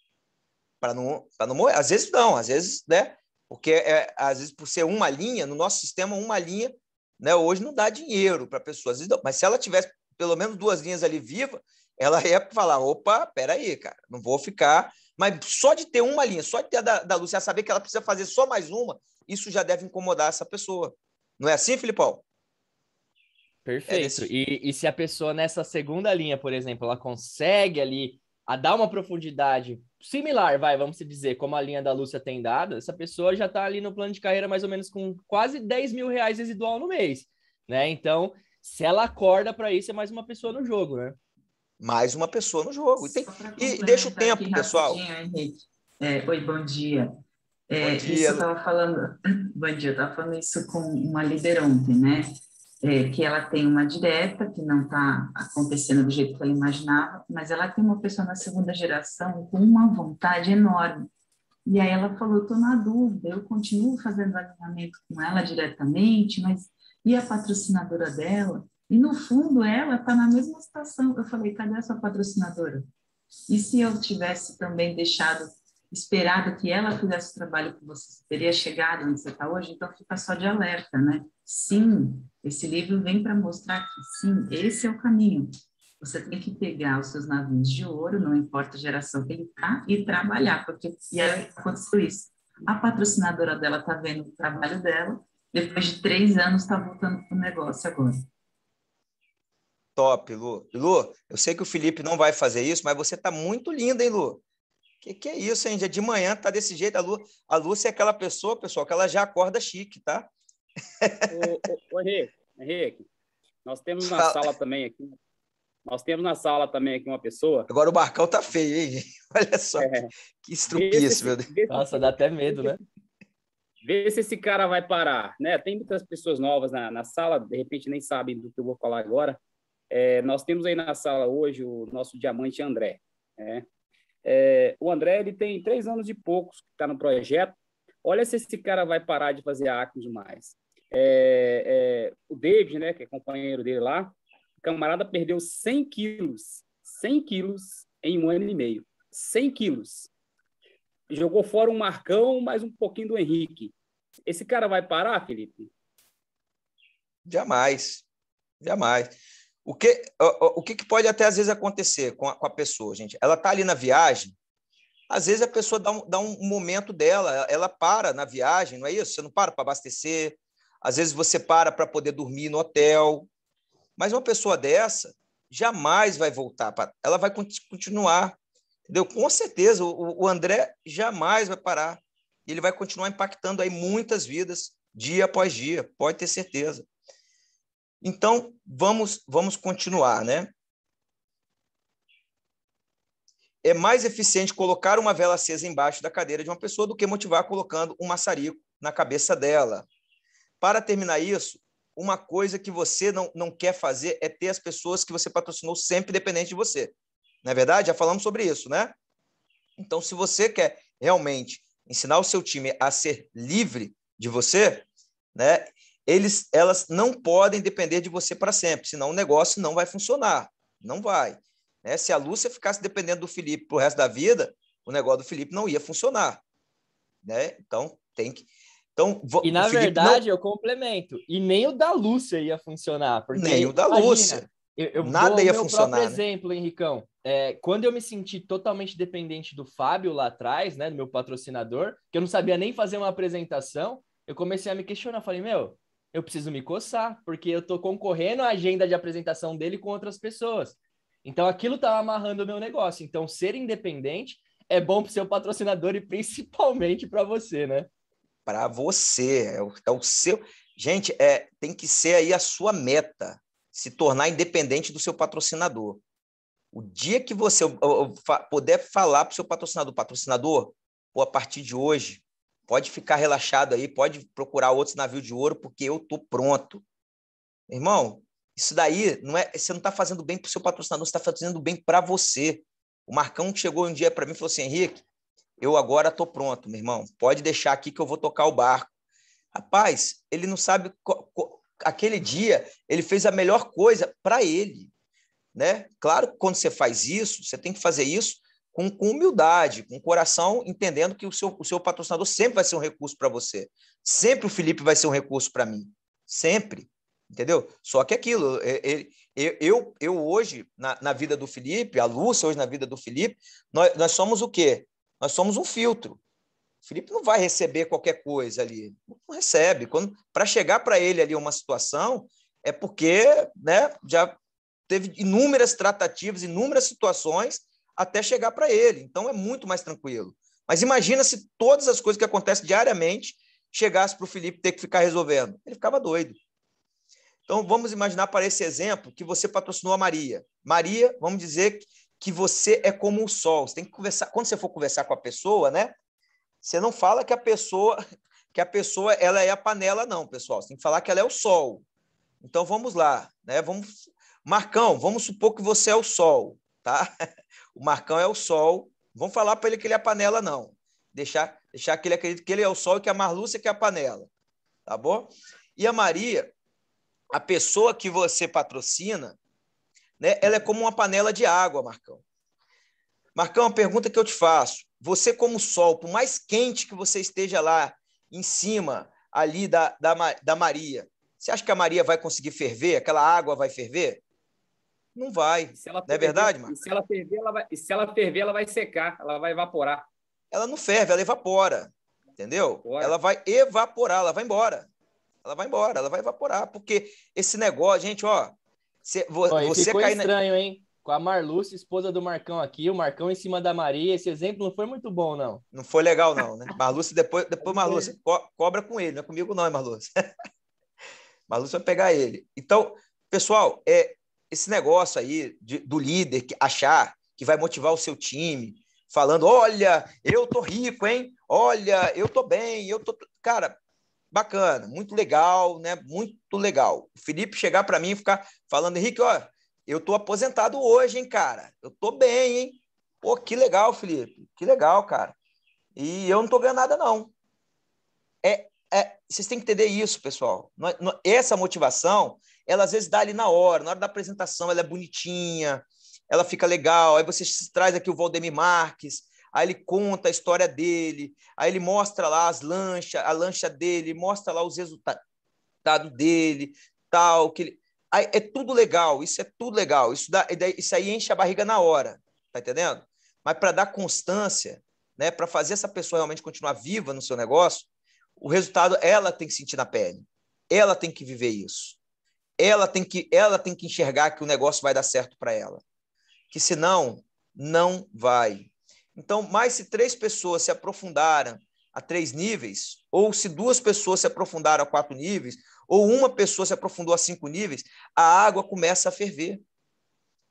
Para não, não morrer. Às vezes não, às vezes, né? Porque é, às vezes por ser uma linha, no nosso sistema, uma linha, né? Hoje não dá dinheiro para pessoas. Mas se ela tivesse pelo menos duas linhas ali viva, ela ia falar, opa, peraí, cara, não vou ficar mas só de ter uma linha, só de ter a da, da Lúcia, saber que ela precisa fazer só mais uma, isso já deve incomodar essa pessoa. Não é assim, Filipão? Perfeito. É e, e se a pessoa nessa segunda linha, por exemplo, ela consegue ali a dar uma profundidade similar, vai, vamos dizer, como a linha da Lúcia tem dado, essa pessoa já está ali no plano de carreira mais ou menos com quase 10 mil reais residual no mês, né? Então, se ela acorda para isso, é mais uma pessoa no jogo, né? mais uma pessoa no jogo. E, tem, e deixa o tempo, pessoal. É, oi, bom dia. É, bom dia. Isso eu tava falando, bom dia, eu estava falando isso com uma líder ontem, né? É, que ela tem uma direta que não está acontecendo do jeito que ela imaginava, mas ela tem uma pessoa na segunda geração com uma vontade enorme. E aí ela falou, estou na dúvida, eu continuo fazendo alinhamento com ela diretamente, mas e a patrocinadora dela? E no fundo ela está na mesma situação. Eu falei, cadê a sua patrocinadora? E se eu tivesse também deixado, esperado que ela fizesse o trabalho que você teria chegado onde você está hoje? Então fica só de alerta, né? Sim, esse livro vem para mostrar que sim, esse é o caminho. Você tem que pegar os seus navios de ouro, não importa a geração que ele está, e trabalhar, porque e ela aconteceu isso. A patrocinadora dela está vendo o trabalho dela, depois de três anos está voltando para o negócio agora. Top, Lu. Lu, eu sei que o Felipe não vai fazer isso, mas você tá muito linda, hein, Lu? Que que é isso, hein? Já de manhã tá desse jeito. A Lu, a Lúcia é aquela pessoa, pessoal, que ela já acorda chique, tá? Ô, Henrique, Henrique, nós temos na Fala. sala também aqui. Nós temos na sala também aqui uma pessoa. Agora o Barcão tá feio, hein? Olha só é. que, estrupiço, meu Deus. Nossa, dá até medo, né? Vê se esse cara vai parar, né? Tem muitas pessoas novas na, na sala, de repente nem sabem do que eu vou falar agora é, nós temos aí na sala hoje o nosso diamante André. Né? É, o André ele tem três anos e poucos que está no projeto. Olha se esse cara vai parar de fazer acne demais. É, é, o David, né, que é companheiro dele lá, camarada perdeu 100 quilos, 100 quilos em um ano e meio. 100 quilos. Jogou fora um Marcão, mais um pouquinho do Henrique. Esse cara vai parar, Felipe? Jamais. Jamais. O que, o, o que, que, pode até às vezes acontecer com a, com a pessoa, gente? Ela está ali na viagem, às vezes a pessoa dá um, dá um momento dela, ela para na viagem, não é isso? Você não para para abastecer, às vezes você para para poder dormir no hotel. Mas uma pessoa dessa jamais vai voltar, pra, ela vai continuar, entendeu? Com certeza, o, o André jamais vai parar. ele vai continuar impactando aí muitas vidas dia após dia, pode ter certeza. Então, vamos, vamos continuar, né? É mais eficiente colocar uma vela acesa embaixo da cadeira de uma pessoa do que motivar colocando um maçarico na cabeça dela. Para terminar isso, uma coisa que você não, não quer fazer é ter as pessoas que você patrocinou sempre dependentes de você. Na é verdade, já falamos sobre isso, né? Então, se você quer realmente ensinar o seu time a ser livre de você, né, eles, elas não podem depender de você para sempre, senão o negócio não vai funcionar. Não vai. Né? Se a Lúcia ficasse dependendo do Felipe para o resto da vida, o negócio do Felipe não ia funcionar. Né? Então, tem que. Então, e na verdade, não... eu complemento. E nem o da Lúcia ia funcionar. Porque, nem o da Lúcia. Eu, eu Nada ia funcionar. Por né? exemplo, Henricão, é, quando eu me senti totalmente dependente do Fábio lá atrás, né, do meu patrocinador, que eu não sabia nem fazer uma apresentação, eu comecei a me questionar. Falei, meu, eu preciso me coçar, porque eu estou concorrendo à agenda de apresentação dele com outras pessoas. Então aquilo está amarrando o meu negócio. Então ser independente é bom para o seu patrocinador e principalmente para você, né? Para você, é o, é o seu. Gente, é, tem que ser aí a sua meta, se tornar independente do seu patrocinador. O dia que você puder falar para o seu patrocinador, patrocinador, ou a partir de hoje, Pode ficar relaxado aí, pode procurar outros navios de ouro, porque eu tô pronto. Irmão, isso daí não é. Você não está fazendo bem para o seu patrocinador, você está fazendo bem para você. O Marcão chegou um dia para mim e falou assim: Henrique, eu agora tô pronto, meu irmão. Pode deixar aqui que eu vou tocar o barco. Rapaz, ele não sabe. Aquele dia, ele fez a melhor coisa para ele. Né? Claro que quando você faz isso, você tem que fazer isso com, com, humildade, com coração, entendendo que o seu, o seu patrocinador sempre vai ser um recurso para você. Sempre o Felipe vai ser um recurso para mim. Sempre. Entendeu? Só que aquilo, é, é, eu, eu, eu hoje, na, na, vida do Felipe, a Lúcia hoje na vida do Felipe, nós, nós somos o quê? Nós somos um filtro. O Felipe não vai receber qualquer coisa ali. Não recebe. Para chegar para ele ali uma situação, é porque né, já teve inúmeras tratativas, inúmeras situações até chegar para ele. Então é muito mais tranquilo. Mas imagina se todas as coisas que acontecem diariamente chegasse para o Felipe ter que ficar resolvendo. Ele ficava doido. Então vamos imaginar para esse exemplo que você patrocinou a Maria. Maria, vamos dizer que você é como o sol. Você tem que conversar, quando você for conversar com a pessoa, né? Você não fala que a pessoa que a pessoa ela é a panela não, pessoal. Você tem que falar que ela é o sol. Então vamos lá, né? Vamos Marcão, vamos supor que você é o sol, tá? O Marcão é o sol. Vão falar para ele que ele é a panela, não. Deixar, deixar que ele acredite que ele é o sol e que a Marlúcia que é a panela. Tá bom? E a Maria, a pessoa que você patrocina, né, ela é como uma panela de água, Marcão. Marcão, a pergunta que eu te faço: você, como sol, por mais quente que você esteja lá em cima, ali da, da, da Maria, você acha que a Maria vai conseguir ferver? Aquela água vai ferver? Não vai. não ferver, é verdade, Marcos? se ela ferver, ela vai, se ela ferver, ela vai secar, ela vai evaporar. Ela não ferve, ela evapora. Entendeu? Evapora. Ela vai evaporar, ela vai embora. Ela vai embora, ela vai evaporar, porque esse negócio, gente, ó, cê, vo, Olha, você ficou cai estranho, na... hein? Com a Marluce, esposa do Marcão aqui, o Marcão em cima da Maria, esse exemplo não foi muito bom, não. Não foi legal, não, né? Marluce, depois, depois Marluce, co cobra com ele, não é comigo não, é Marluce. Marluce vai pegar ele. Então, pessoal, é, esse negócio aí de, do líder que achar que vai motivar o seu time, falando: olha, eu tô rico, hein? Olha, eu tô bem, eu tô. Cara, bacana, muito legal, né? Muito legal. O Felipe chegar para mim e ficar falando: Henrique, ó, eu tô aposentado hoje, hein, cara? Eu tô bem, hein? Pô, que legal, Felipe, que legal, cara. E eu não tô ganhando nada, não. É, é, vocês têm que entender isso, pessoal. É, é, essa motivação ela às vezes dá ali na hora, na hora da apresentação, ela é bonitinha, ela fica legal. Aí você traz aqui o Valdemir Marques, aí ele conta a história dele, aí ele mostra lá as lanchas, a lancha dele, mostra lá os resultados dele, tal, que ele... aí é tudo legal, isso é tudo legal, isso, dá, isso aí enche a barriga na hora, tá entendendo? Mas para dar constância, né, para fazer essa pessoa realmente continuar viva no seu negócio, o resultado ela tem que sentir na pele, ela tem que viver isso ela tem que ela tem que enxergar que o negócio vai dar certo para ela. Que senão não vai. Então, mais se três pessoas se aprofundaram a três níveis, ou se duas pessoas se aprofundaram a quatro níveis, ou uma pessoa se aprofundou a cinco níveis, a água começa a ferver.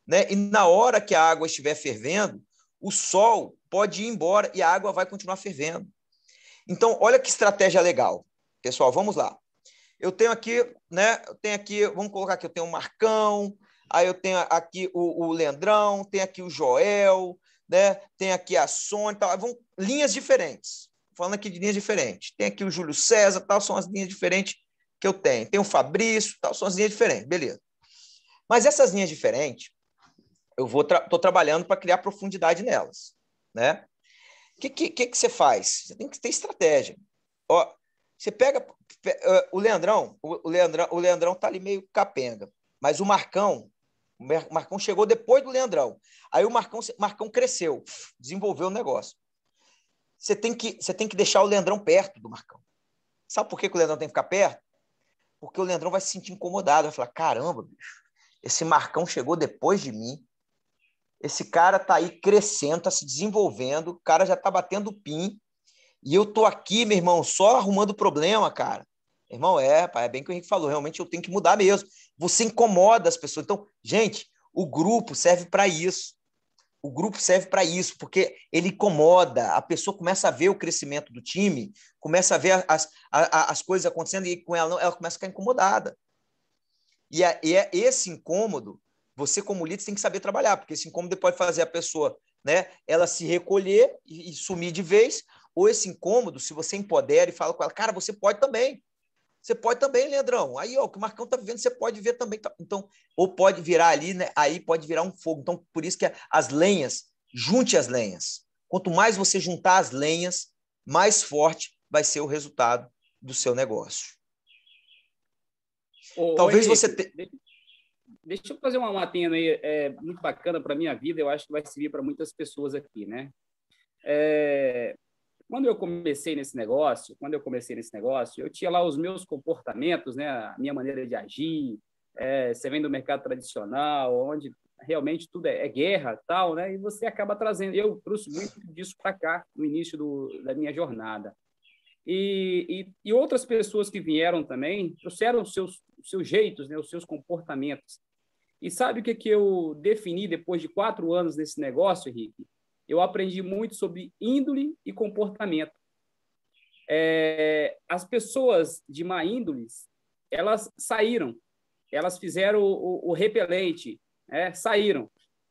Né? E na hora que a água estiver fervendo, o sol pode ir embora e a água vai continuar fervendo. Então, olha que estratégia legal. Pessoal, vamos lá. Eu tenho aqui, né? Eu tenho aqui, vamos colocar aqui, eu tenho o Marcão, aí eu tenho aqui o, o Leandrão, tem aqui o Joel, né? Tem aqui a Sônia, tal. Vão linhas diferentes. Falando aqui de linhas diferentes. Tem aqui o Júlio César, tal, são as linhas diferentes que eu tenho. Tem o Fabrício, tal, são as linhas diferentes, beleza. Mas essas linhas diferentes, eu vou tra tô trabalhando para criar profundidade nelas, né? O que, que, que, que você faz? Você tem que ter estratégia. Ó, você pega, ah, o Leandrão, o Leandrão, o Leandrão tá ali meio capenga, mas o Marcão, o Marcão chegou depois do Leandrão. Aí o Marcão, Marcão cresceu, desenvolveu o negócio. Você tem que, você tem que deixar o Leandrão perto do Marcão. Sabe por que, o Leandrão tem que ficar perto? Porque o Leandrão vai se sentir incomodado, vai falar: "Caramba, bicho, esse Marcão chegou depois de mim. Esse cara tá aí crescendo, tá se desenvolvendo, o cara já tá batendo pin. E eu tô aqui, meu irmão, só arrumando problema, cara. Irmão, é, é bem que o Henrique falou, realmente eu tenho que mudar mesmo. Você incomoda as pessoas. Então, gente, o grupo serve para isso. O grupo serve para isso, porque ele incomoda, a pessoa começa a ver o crescimento do time, começa a ver as, a, as coisas acontecendo e com ela, ela começa a ficar incomodada. E é, é esse incômodo, você como líder tem que saber trabalhar, porque esse incômodo pode fazer a pessoa, né, ela se recolher e, e sumir de vez, ou esse incômodo, se você empodera e fala com ela, cara, você pode também. Você pode também, Leandrão. Aí, ó, o que o Marcão tá vivendo, você pode ver também. Tá, então, ou pode virar ali, né? Aí pode virar um fogo. Então, por isso que as lenhas, junte as lenhas. Quanto mais você juntar as lenhas, mais forte vai ser o resultado do seu negócio. Ô, Talvez Henrique, você tenha. Deixa eu fazer uma, matinha aí, é, muito bacana para minha vida, eu acho que vai servir para muitas pessoas aqui, né? É, quando eu comecei nesse negócio, quando eu comecei nesse negócio, eu tinha lá os meus comportamentos, né, a minha maneira de agir. É, você vem do mercado tradicional, onde realmente tudo é, é, guerra tal, né? E você acaba trazendo. Eu trouxe muito disso para cá no início do, da minha jornada. E, e, e, outras pessoas que vieram também trouxeram os seus, seus jeitos, né? os seus comportamentos. E sabe o que, que eu defini depois de quatro anos nesse negócio, Henrique? eu aprendi muito sobre índole e comportamento. É, as pessoas de má índole, elas saíram, elas fizeram o, o, o repelente, é, saíram.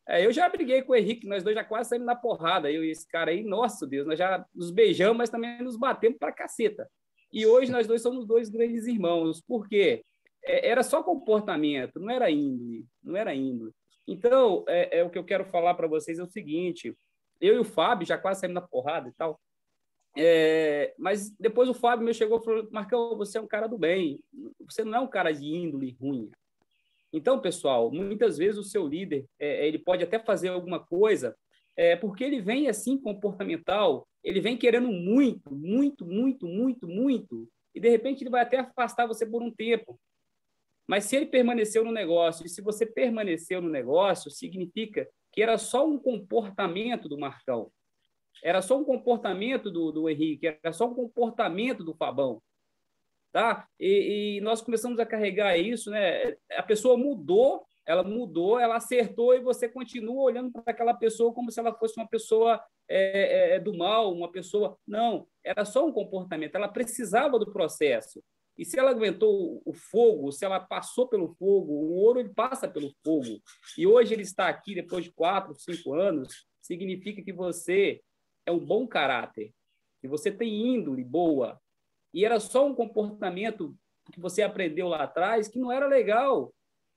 É, eu já briguei com o Henrique, nós dois já quase saímos na porrada, eu e esse cara aí, nosso Deus, nós já nos beijamos, mas também nos batemos para caceta. E hoje nós dois somos dois grandes irmãos, por quê? É, era só comportamento, não era índole, não era índole. Então, é, é o que eu quero falar para vocês é o seguinte, eu e o Fábio já quase saímos na porrada e tal. É, mas depois o Fábio me chegou e falou: Marcão, você é um cara do bem, você não é um cara de índole ruim. Então, pessoal, muitas vezes o seu líder é, é, ele pode até fazer alguma coisa, é, porque ele vem assim comportamental, ele vem querendo muito, muito, muito, muito, muito, e de repente ele vai até afastar você por um tempo. Mas se ele permaneceu no negócio, e se você permaneceu no negócio, significa que era só um comportamento do Marcão, era só um comportamento do, do Henrique, era só um comportamento do Fabão. Tá? E, e nós começamos a carregar isso, né? A pessoa mudou, ela mudou, ela acertou e você continua olhando para aquela pessoa como se ela fosse uma pessoa é, é, é do mal, uma pessoa. Não, era só um comportamento, ela precisava do processo. E se ela aguentou o fogo, se ela passou pelo fogo, o ouro ele passa pelo fogo. E hoje ele está aqui depois de quatro, cinco anos, significa que você é um bom caráter, que você tem índole boa. E era só um comportamento que você aprendeu lá atrás que não era legal.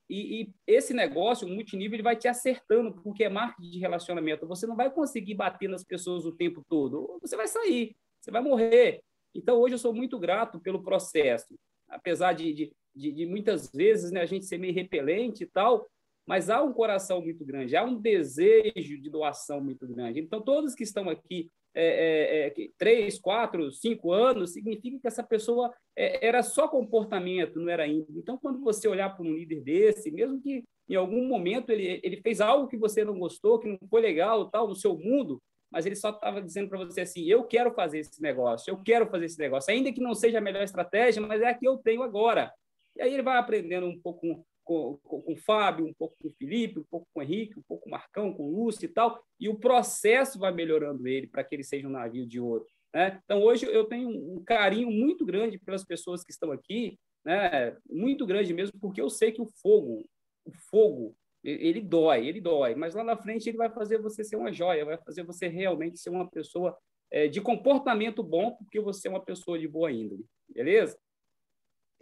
E, e esse negócio, o multinível, ele vai te acertando, porque é marketing de relacionamento. Você não vai conseguir bater nas pessoas o tempo todo. Você vai sair, você vai morrer. Então, hoje eu sou muito grato pelo processo, apesar de, de, de, de muitas vezes né, a gente ser meio repelente e tal, mas há um coração muito grande, há um desejo de doação muito grande. Então, todos que estão aqui é, é, é, três, quatro, cinco anos, significa que essa pessoa é, era só comportamento, não era índole. Então, quando você olhar para um líder desse, mesmo que em algum momento ele, ele fez algo que você não gostou, que não foi legal, tal, no seu mundo, mas ele só estava dizendo para você assim: eu quero fazer esse negócio, eu quero fazer esse negócio, ainda que não seja a melhor estratégia, mas é a que eu tenho agora. E aí ele vai aprendendo um pouco com, com, com o Fábio, um pouco com o Felipe, um pouco com o Henrique, um pouco com o Marcão, com o Lúcio e tal, e o processo vai melhorando ele para que ele seja um navio de ouro. Né? Então, hoje eu tenho um carinho muito grande pelas pessoas que estão aqui, né? muito grande mesmo, porque eu sei que o fogo, o fogo ele dói, ele dói, mas lá na frente ele vai fazer você ser uma joia, vai fazer você realmente ser uma pessoa é, de comportamento bom, porque você é uma pessoa de boa índole, beleza?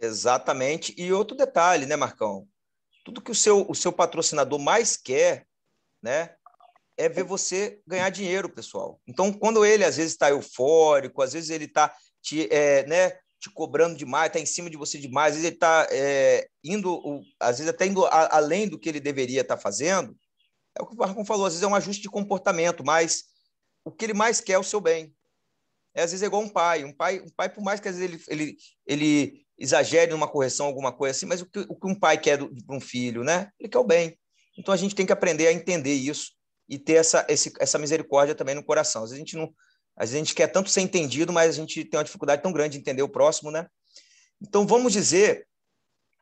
Exatamente. E outro detalhe, né, Marcão? Tudo que o seu, o seu patrocinador mais quer, né, é ver você ganhar dinheiro, pessoal. Então, quando ele às vezes está eufórico, às vezes ele está te, é, né, te cobrando demais, está em cima de você demais, às vezes ele está é, indo, às vezes até indo a, além do que ele deveria estar tá fazendo, é o que o Marcon falou, às vezes é um ajuste de comportamento, mas o que ele mais quer é o seu bem. É, às vezes é igual um pai, um pai, um pai por mais que às vezes ele, ele, ele exagere numa correção, alguma coisa assim, mas o que, o que um pai quer para um filho, né? Ele quer o bem. Então a gente tem que aprender a entender isso e ter essa, esse, essa misericórdia também no coração. Às vezes a gente não, a gente quer tanto ser entendido, mas a gente tem uma dificuldade tão grande de entender o próximo, né? Então, vamos dizer,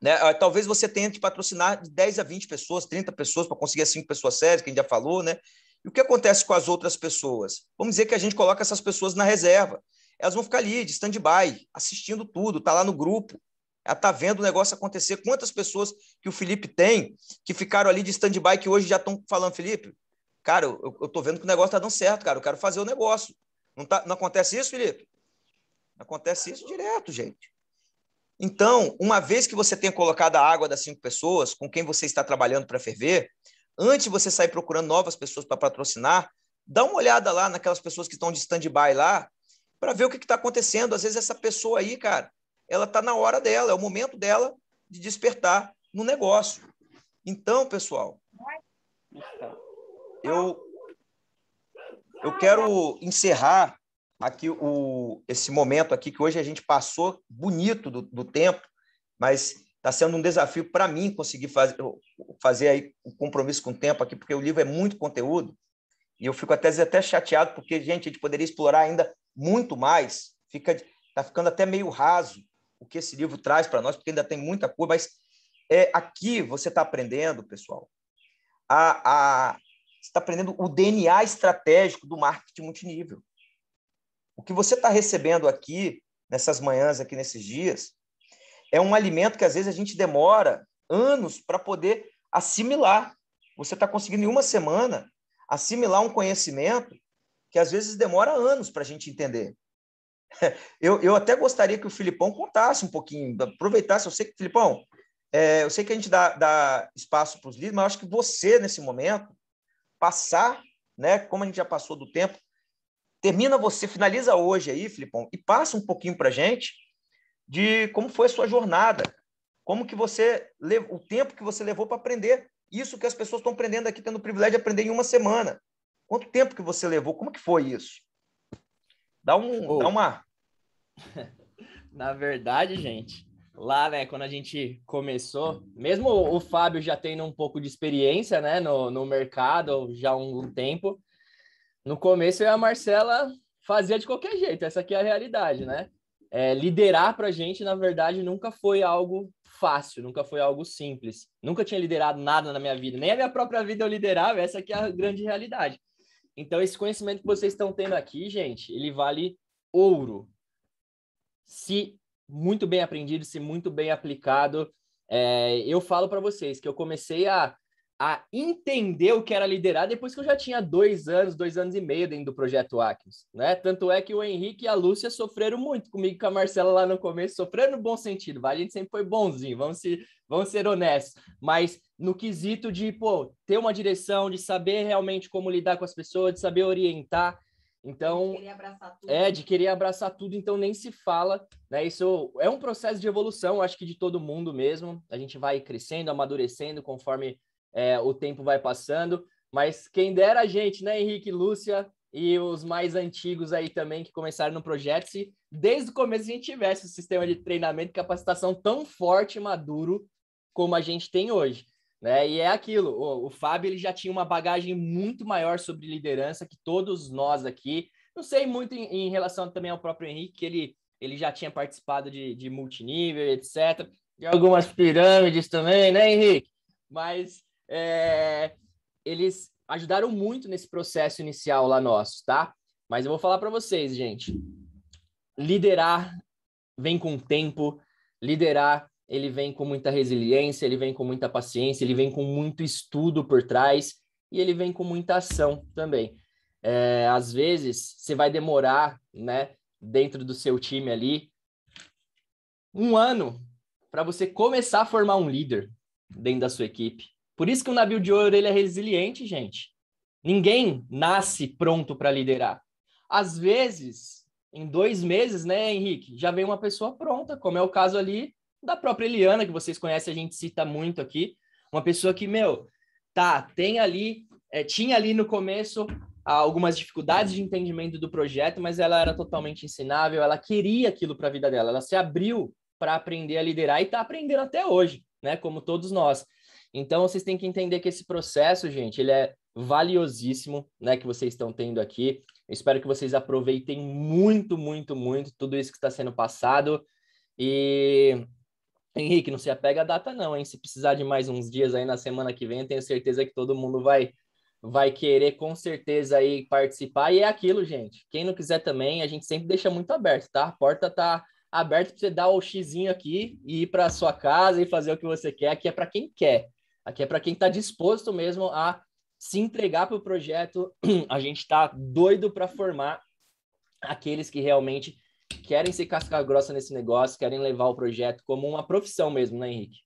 né, ah, talvez você tenha que patrocinar de 10 a 20 pessoas, 30 pessoas, para conseguir as 5 pessoas sérias, que a gente já falou, né? E o que acontece com as outras pessoas? Vamos dizer que a gente coloca essas pessoas na reserva. Elas vão ficar ali, de stand-by, assistindo tudo, tá lá no grupo. Ela tá vendo o negócio acontecer. Quantas pessoas que o Felipe tem que ficaram ali de stand-by que hoje já estão falando, Felipe, cara, eu, estou vendo que o negócio está dando certo, cara, eu quero fazer o negócio. Não, tá, não acontece isso, Felipe? Acontece isso direto, gente. Então, uma vez que você tenha colocado a água das cinco pessoas com quem você está trabalhando para ferver, antes de você sair procurando novas pessoas para patrocinar, dá uma olhada lá naquelas pessoas que estão de stand-by lá, para ver o que está acontecendo. Às vezes, essa pessoa aí, cara, ela está na hora dela, é o momento dela de despertar no negócio. Então, pessoal, eu eu quero encerrar aqui o, esse momento aqui, que hoje a gente passou bonito do, do tempo, mas está sendo um desafio para mim conseguir fazer, fazer aí o um compromisso com o tempo aqui, porque o livro é muito conteúdo, e eu fico até, até chateado, porque, gente, a gente poderia explorar ainda muito mais, fica está ficando até meio raso o que esse livro traz para nós, porque ainda tem muita coisa, mas é, aqui você está aprendendo, pessoal, a, a, você está aprendendo o DNA estratégico do marketing multinível. O que você está recebendo aqui, nessas manhãs, aqui nesses dias, é um alimento que às vezes a gente demora anos para poder assimilar. Você está conseguindo em uma semana assimilar um conhecimento que às vezes demora anos para a gente entender. Eu, eu até gostaria que o Filipão contasse um pouquinho, aproveitasse. Eu sei que, Filipão, é, eu sei que a gente dá, dá espaço para os líderes, mas acho que você, nesse momento, passar, né? Como a gente já passou do tempo, termina você, finaliza hoje aí, Filipão, e passa um pouquinho para gente de como foi a sua jornada, como que você o tempo que você levou para aprender isso que as pessoas estão aprendendo aqui, tendo o privilégio de aprender em uma semana. Quanto tempo que você levou? Como que foi isso? Dá um, oh. dá uma. Na verdade, gente, lá, né, quando a gente começou, uhum. mesmo o Fábio já tendo um pouco de experiência, né, no, no mercado já há um tempo, no começo eu e a Marcela fazia de qualquer jeito, essa aqui é a realidade, né? É, liderar para a gente, na verdade, nunca foi algo fácil, nunca foi algo simples. Nunca tinha liderado nada na minha vida, nem a minha própria vida eu liderava, essa aqui é a grande realidade. Então, esse conhecimento que vocês estão tendo aqui, gente, ele vale ouro. Se muito bem aprendido, se muito bem aplicado. É, eu falo para vocês que eu comecei a, a entender o que era liderar depois que eu já tinha dois anos, dois anos e meio dentro do projeto Aquios, né? Tanto é que o Henrique e a Lúcia sofreram muito comigo e com a Marcela lá no começo, sofreram no bom sentido, vai? A gente sempre foi bonzinho, vamos, se, vamos ser honestos. Mas no quesito de, pô, ter uma direção, de saber realmente como lidar com as pessoas, de saber orientar, então, de é de querer abraçar tudo, então nem se fala, né? Isso é um processo de evolução, acho que de todo mundo mesmo. A gente vai crescendo, amadurecendo conforme é, o tempo vai passando. Mas quem dera a gente, né, Henrique, Lúcia e os mais antigos aí também que começaram no projeto, se desde o começo a gente tivesse um sistema de treinamento e capacitação tão forte e maduro como a gente tem hoje. Né? E é aquilo, o, o Fábio ele já tinha uma bagagem muito maior sobre liderança que todos nós aqui. Não sei muito em, em relação também ao próprio Henrique, que ele, ele já tinha participado de, de multinível, etc. De algumas pirâmides também, né, Henrique? Mas é, eles ajudaram muito nesse processo inicial lá nosso, tá? Mas eu vou falar para vocês, gente. Liderar vem com tempo, liderar ele vem com muita resiliência, ele vem com muita paciência, ele vem com muito estudo por trás e ele vem com muita ação também. É, às vezes, você vai demorar, né, dentro do seu time ali, um ano para você começar a formar um líder dentro da sua equipe. Por isso que o navio de ouro ele é resiliente, gente. Ninguém nasce pronto para liderar. Às vezes, em dois meses, né, Henrique, já vem uma pessoa pronta, como é o caso ali da própria Eliana, que vocês conhecem, a gente cita muito aqui, uma pessoa que, meu, tá, tem ali, é, tinha ali no começo algumas dificuldades de entendimento do projeto, mas ela era totalmente ensinável, ela queria aquilo para a vida dela, ela se abriu para aprender a liderar e está aprendendo até hoje, né, como todos nós. Então vocês têm que entender que esse processo, gente, ele é valiosíssimo, né, que vocês estão tendo aqui. Eu espero que vocês aproveitem muito, muito, muito tudo isso que está sendo passado e Henrique, não se apega à data não, hein? Se precisar de mais uns dias aí na semana que vem, tenho certeza que todo mundo vai vai querer com certeza aí participar. E é aquilo, gente. Quem não quiser também, a gente sempre deixa muito aberto, tá? A porta tá aberta para você dar o xizinho aqui e ir para sua casa e fazer o que você quer. Aqui é para quem quer. Aqui é para quem está disposto mesmo a se entregar para o projeto. A gente está doido para formar aqueles que realmente querem ser casca grossa nesse negócio, querem levar o projeto como uma profissão mesmo, né, Henrique?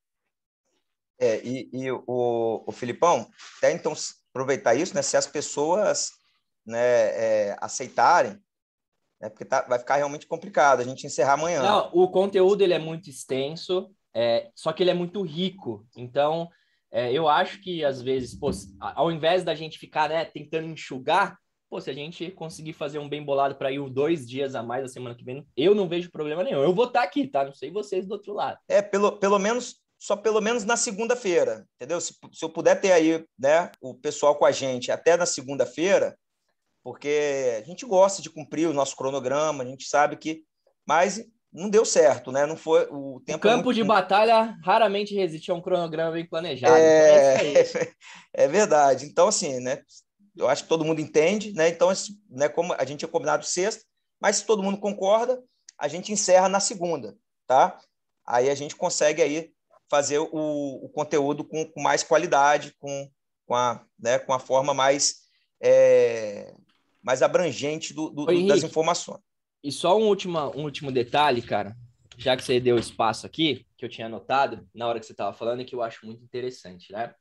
É, e, e o, o Filipão, até então aproveitar isso, né? Se as pessoas né, é, aceitarem, né, porque tá, vai ficar realmente complicado a gente encerrar amanhã. Não, o conteúdo ele é muito extenso, é, só que ele é muito rico. Então, é, eu acho que às vezes, pô, ao invés da gente ficar né, tentando enxugar, Pô, se a gente conseguir fazer um bem bolado para ir dois dias a mais a semana que vem, eu não vejo problema nenhum. Eu vou estar tá aqui, tá? Não sei vocês do outro lado. É, pelo, pelo menos só pelo menos na segunda-feira, entendeu? Se, se, eu puder ter aí né, o pessoal com a gente até na segunda-feira, porque a gente gosta de cumprir o nosso cronograma, a gente sabe que. Mas não deu certo, né? Não foi o tempo. O é campo é muito... de batalha raramente resiste a um cronograma bem planejado. Então é... é, verdade. Então, assim, né? eu acho que todo mundo entende, né? Então, esse, né, como a gente tinha combinado sexta, mas se todo mundo concorda, a gente encerra na segunda, tá? Aí a gente consegue aí fazer o, o conteúdo com, com, mais qualidade, com, com, a, né, com a forma mais, é, mais abrangente do, do, Oi, Henrique, das informações. E só um último, um último detalhe, cara, já que você deu espaço aqui, que eu tinha anotado na hora que você estava falando, e é que eu acho muito interessante, né?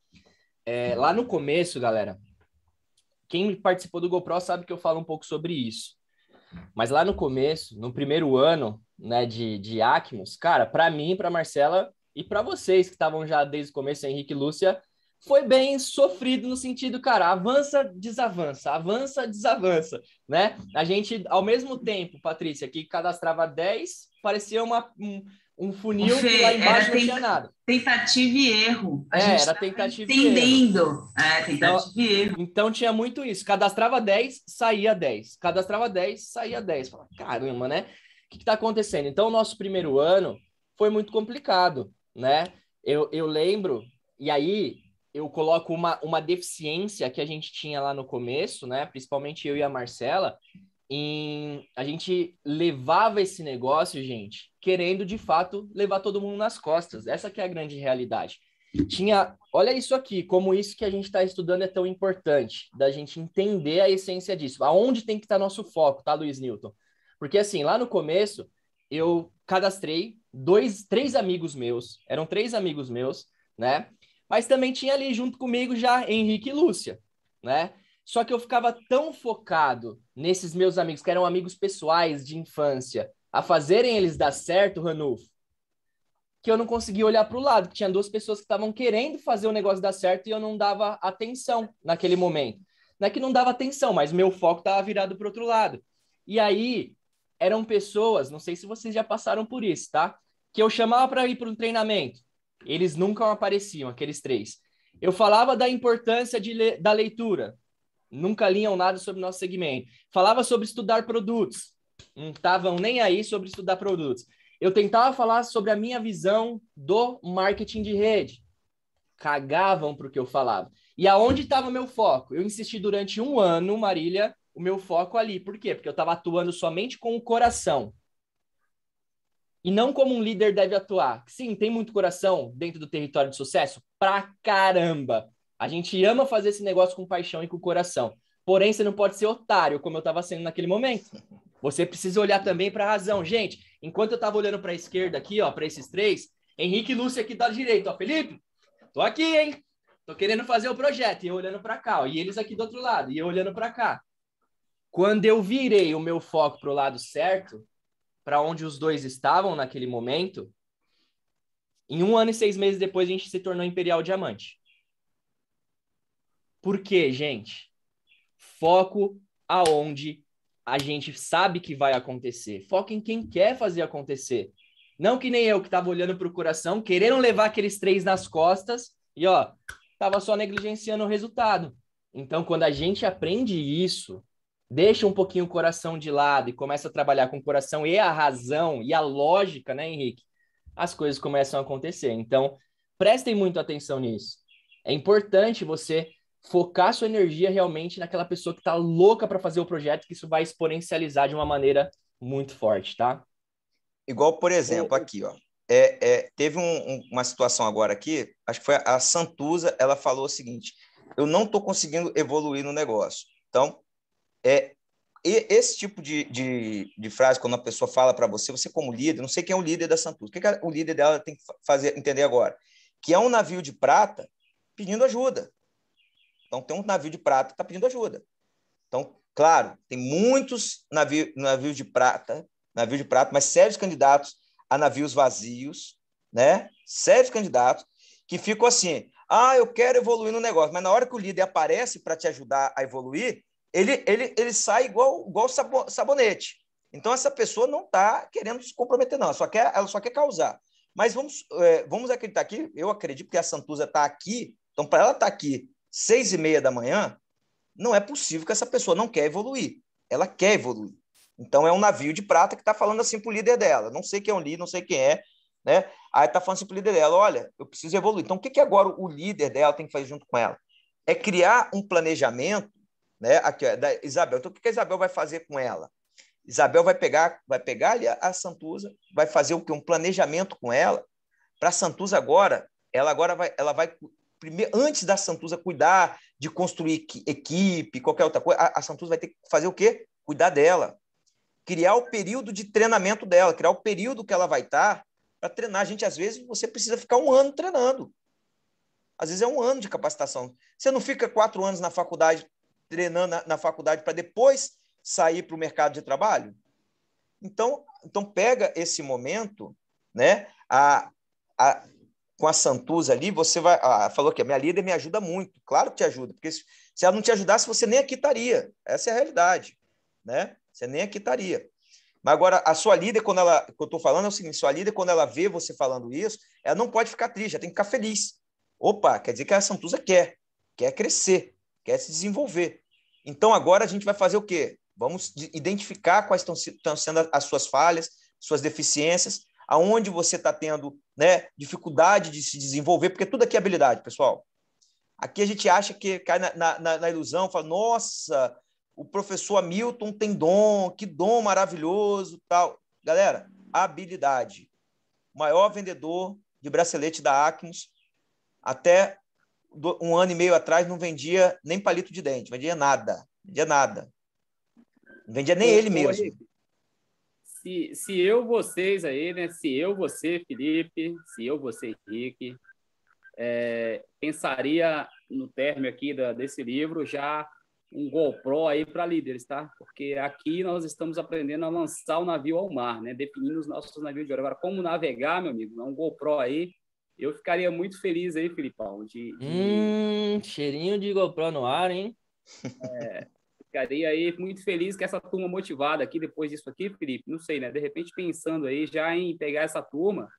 É, lá no começo, galera, quem participou do GoPro sabe que eu falo um pouco sobre isso. Mas lá no começo, no primeiro ano, né, de, de Acmos, cara, para mim, para Marcela e para vocês que estavam já desde o começo, Henrique e Lúcia, foi bem sofrido no sentido, cara, avança, desavança, avança, desavança, né? A gente, ao mesmo tempo, Patrícia, que cadastrava 10, parecia uma, um funil Fê, que lá embaixo não tinha nada. Tentativa e erro. A é, gente era tentativa entendendo. e erro. É, tentativa então, e erro. Então tinha muito isso. Cadastrava 10, saía 10. Cadastrava 10, saía 10. Fala, caramba, né? O que está acontecendo? Então, o nosso primeiro ano foi muito complicado, né? Eu, eu lembro, e aí eu coloco uma, uma deficiência que a gente tinha lá no começo, né? Principalmente eu e a Marcela, em a gente levava esse negócio, gente, querendo de fato levar todo mundo nas costas. Essa que é a grande realidade. Tinha, olha isso aqui, como isso que a gente está estudando é tão importante, da gente entender a essência disso. Aonde tem que estar tá nosso foco, tá, Luiz Newton? Porque assim, lá no começo, eu cadastrei dois, três amigos meus, eram três amigos meus, né? Mas também tinha ali junto comigo já Henrique e Lúcia, né? Só que eu ficava tão focado nesses meus amigos, que eram amigos pessoais de infância, a fazerem eles dar certo, Ranulfo, que eu não conseguia olhar para o lado, que tinha duas pessoas que estavam querendo fazer o negócio dar certo e eu não dava atenção naquele momento. Não é que não dava atenção, mas meu foco estava virado para outro lado. E aí eram pessoas, não sei se vocês já passaram por isso, tá? Que eu chamava para ir para um treinamento. Eles nunca apareciam, aqueles três. Eu falava da importância le da leitura. Nunca liam nada sobre o nosso segmento. Falava sobre estudar produtos não estavam nem aí sobre estudar produtos. Eu tentava falar sobre a minha visão do marketing de rede. Cagavam para o que eu falava. E aonde estava meu foco? Eu insisti durante um ano, Marília, o meu foco ali. Por quê? Porque eu estava atuando somente com o coração. E não como um líder deve atuar. Sim, tem muito coração dentro do território de sucesso? Pra caramba! A gente ama fazer esse negócio com paixão e com coração. Porém, você não pode ser otário, como eu estava sendo naquele momento. Você precisa olhar também para a razão. Gente, enquanto eu estava olhando para a esquerda aqui, ó, para esses três, Henrique e Lúcia aqui da direita, ó, Felipe, tô aqui, hein? Tô querendo fazer o projeto e eu olhando para cá, ó, e eles aqui do outro lado, e eu olhando para cá. Quando eu virei o meu foco para o lado certo, para onde os dois estavam naquele momento, em um ano e seis meses depois a gente se tornou Imperial Diamante. Por quê, gente? Foco aonde a gente sabe que vai acontecer. Foca em quem quer fazer acontecer. Não que nem eu que estava olhando para o coração, querendo levar aqueles três nas costas e ó, tava só negligenciando o resultado. Então, quando a gente aprende isso, deixa um pouquinho o coração de lado e começa a trabalhar com o coração e a razão e a lógica, né, Henrique? As coisas começam a acontecer. Então, prestem muito atenção nisso. É importante você focar sua energia realmente naquela pessoa que está louca para fazer o projeto, que isso vai exponencializar de uma maneira muito forte, tá? Igual, por exemplo, é, é. aqui, ó. É, é, teve um, um, uma situação agora aqui, acho que foi a, Santusa, Santuza, ela falou o seguinte: eu não estou conseguindo evoluir no negócio. Então, é, esse tipo de, de, de, frase, quando a pessoa fala para você, você como líder, não sei quem é o líder da Santusa, o que, que, o líder dela tem que fazer entender agora? Que é um navio de prata pedindo ajuda. Então, tem um navio de prata que está pedindo ajuda. Então, claro, tem muitos navios navio de prata, navio de prata, mas sérios candidatos a navios vazios, né? Sérios candidatos que ficam assim: ah, eu quero evoluir no negócio, mas na hora que o líder aparece para te ajudar a evoluir, ele, ele, ele sai igual, igual sabonete. Então, essa pessoa não está querendo se comprometer, não, ela só quer, ela só quer causar. Mas vamos, é, vamos acreditar aqui, eu acredito que a Santuza está aqui, então, para ela estar tá aqui seis e meia da manhã, não é possível que essa pessoa não quer evoluir. Ela quer evoluir. Então é um navio de prata que está falando assim para o líder dela. Não sei quem é o líder, não sei quem é, né? Aí está falando assim para o líder dela: olha, eu preciso evoluir. Então, o que, que agora o líder dela tem que fazer junto com ela? É criar um planejamento, né? Aqui, ó, da Isabel. Então, o que, que a Isabel vai fazer com ela? Isabel vai pegar, vai pegar ali a Santuza, vai fazer o que um planejamento com ela. Para a Santuza agora, ela agora vai, ela vai primeiro, antes da Santuza cuidar de construir equipe, qualquer outra coisa, a, a Santuza vai ter que fazer o quê? Cuidar dela. Criar o período de treinamento dela, criar o período que ela vai estar para treinar. A gente, às vezes, você precisa ficar um ano treinando. Às vezes é um ano de capacitação. Você não fica quatro anos na faculdade, treinando na, na faculdade, para depois sair para o mercado de trabalho? Então, então pega esse momento, né? A, a, com a Santuza ali, você vai. Ah, falou que a minha líder me ajuda muito. Claro que te ajuda, porque se, se ela não te ajudasse, você nem aqui estaria. Essa é a realidade, né? Você nem aqui estaria. Mas agora, a sua líder, quando ela. que eu estou falando é o seguinte: sua líder, quando ela vê você falando isso, ela não pode ficar triste, ela tem que ficar feliz. Opa, quer dizer que a Santuza quer, quer crescer, quer se desenvolver. Então agora a gente vai fazer o quê? Vamos identificar quais estão sendo as suas falhas, suas deficiências, aonde você está tendo né, dificuldade de se desenvolver, porque tudo aqui é habilidade, pessoal. Aqui a gente acha que cai na, na, na ilusão, fala, nossa, o professor Hamilton tem dom, que dom maravilhoso, tal. Galera, habilidade. O maior vendedor de bracelete da Acmos, até um ano e meio atrás, não vendia nem palito de dente, vendia nada, vendia nada. Não vendia nem ele mesmo se, se eu, vocês aí, né? Se eu, você, Felipe, se eu, você, Henrique, é, pensaria no término aqui da, desse livro já um GoPro aí para líderes, tá? Porque aqui nós estamos aprendendo a lançar o navio ao mar, né? Definindo os nossos navios de hora. Agora, como navegar, meu amigo, um GoPro aí, eu ficaria muito feliz aí, Filipão. De, de... Hum, cheirinho de GoPro no ar, hein? É, Ficaria aí muito feliz com essa turma motivada aqui depois disso aqui, Felipe. Não sei, né? De repente pensando aí já em pegar essa turma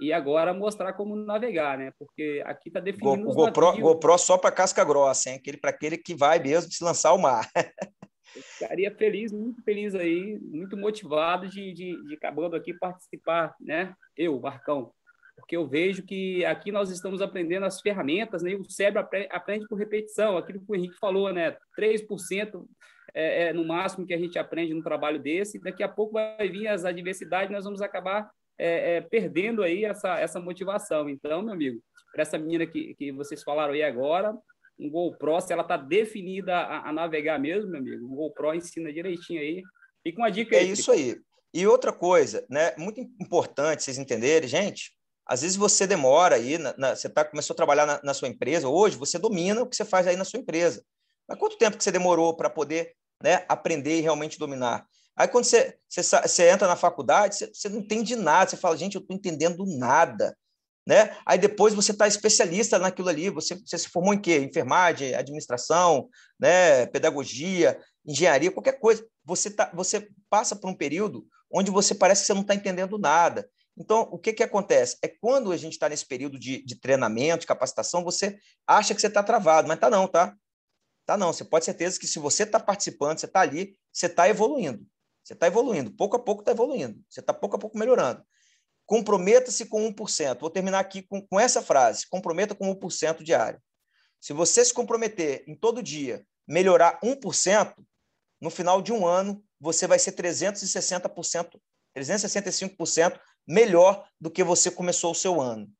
e agora mostrar como navegar, né? Porque aqui está definindo. O GoPro, GoPro só para casca grossa, hein? Aquele para aquele que vai mesmo se lançar ao mar. Eu ficaria feliz, muito feliz aí, muito motivado de, de, de acabando aqui participar, né? Eu, Marcão, porque eu vejo que aqui nós estamos aprendendo as ferramentas, né? E o cérebro aprende por repetição, aquilo que o Henrique falou, né? 3% é, é no máximo que a gente aprende no trabalho desse, daqui a pouco vai vir as adversidades, nós vamos acabar é, é, perdendo aí essa, essa motivação. Então, meu amigo, para essa menina que, que vocês falaram aí agora, um GoPro, se ela está definida a, a, navegar mesmo, meu amigo, o GoPro ensina direitinho aí. Fica uma dica é aí. É isso aí. E outra coisa, né, muito importante vocês entenderem, gente, às vezes você demora aí, na, na, você tá, começou a trabalhar na, na, sua empresa, hoje você domina o que você faz aí na sua empresa. Mas quanto tempo que você demorou para poder né, aprender e realmente dominar? Aí quando você, você, você entra na faculdade, você, você, não entende nada, você fala, gente, eu estou entendendo nada. Né? Aí depois você está especialista naquilo ali, você, você se formou em quê? Enfermagem, administração, né, pedagogia, engenharia, qualquer coisa. Você, tá, você passa por um período onde você parece que você não está entendendo nada. Então, o que, que acontece? É quando a gente está nesse período de, de treinamento, de capacitação, você acha que você está travado, mas está não, tá? Tá não. Você pode ter certeza que se você está participando, você está ali, você está evoluindo. Você está evoluindo. Pouco a pouco está evoluindo. Você está pouco a pouco melhorando. Comprometa-se com 1%. Vou terminar aqui com, com essa frase. Comprometa com 1% diário. Se você se comprometer em todo dia melhorar 1%, no final de um ano, você vai ser 360%, 365% melhor do que você começou o seu ano.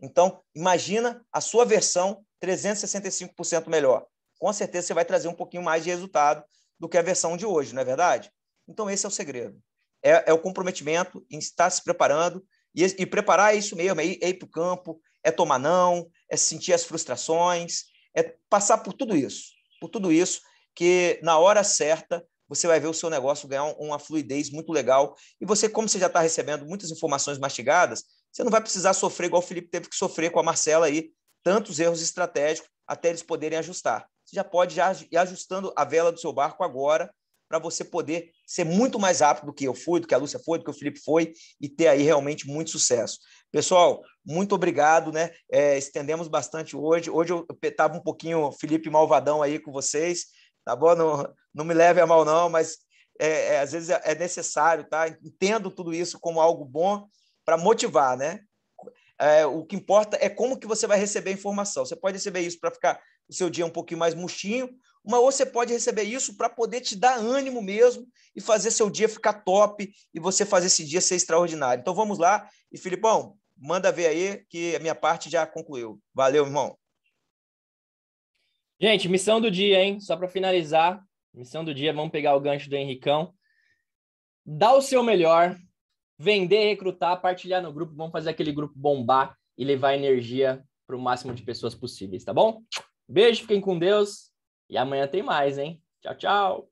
Então, imagina a sua versão 365% melhor. Com certeza você vai trazer um pouquinho mais de resultado do que a versão de hoje, não é verdade? Então, esse é o segredo. É, é o comprometimento em estar se preparando. E, e preparar é isso mesmo: é ir, é ir para o campo, é tomar não, é sentir as frustrações, é passar por tudo isso. Por tudo isso, que na hora certa você vai ver o seu negócio ganhar uma fluidez muito legal. E você, como você já está recebendo muitas informações mastigadas, você não vai precisar sofrer igual o Felipe teve que sofrer com a Marcela aí, tantos erros estratégicos até eles poderem ajustar. Você já pode já ir ajustando a vela do seu barco agora para você poder ser muito mais rápido do que eu fui, do que a Lúcia foi, do que o Felipe foi e ter aí realmente muito sucesso. Pessoal, muito obrigado, né? É, estendemos bastante hoje. Hoje eu estava um pouquinho Felipe Malvadão aí com vocês, tá bom? Não, não me leve a mal, não, mas é, é, às vezes é, é necessário, tá? Entendo tudo isso como algo bom para motivar, né? É, o que importa é como que você vai receber a informação. Você pode receber isso para ficar o seu dia um pouquinho mais murchinho, mas ou você pode receber isso para poder te dar ânimo mesmo e fazer seu dia ficar top e você fazer esse dia ser extraordinário. Então vamos lá. E Filipão, manda ver aí que a minha parte já concluiu. Valeu, irmão. Gente, missão do dia, hein? Só para finalizar, Missão do dia, vamos pegar o gancho do Henricão. Dá o seu melhor, vender, recrutar, partilhar no grupo, vamos fazer aquele grupo bombar e levar energia para o máximo de pessoas possíveis, tá bom? Beijo, fiquem com Deus e amanhã tem mais, hein? Tchau, tchau.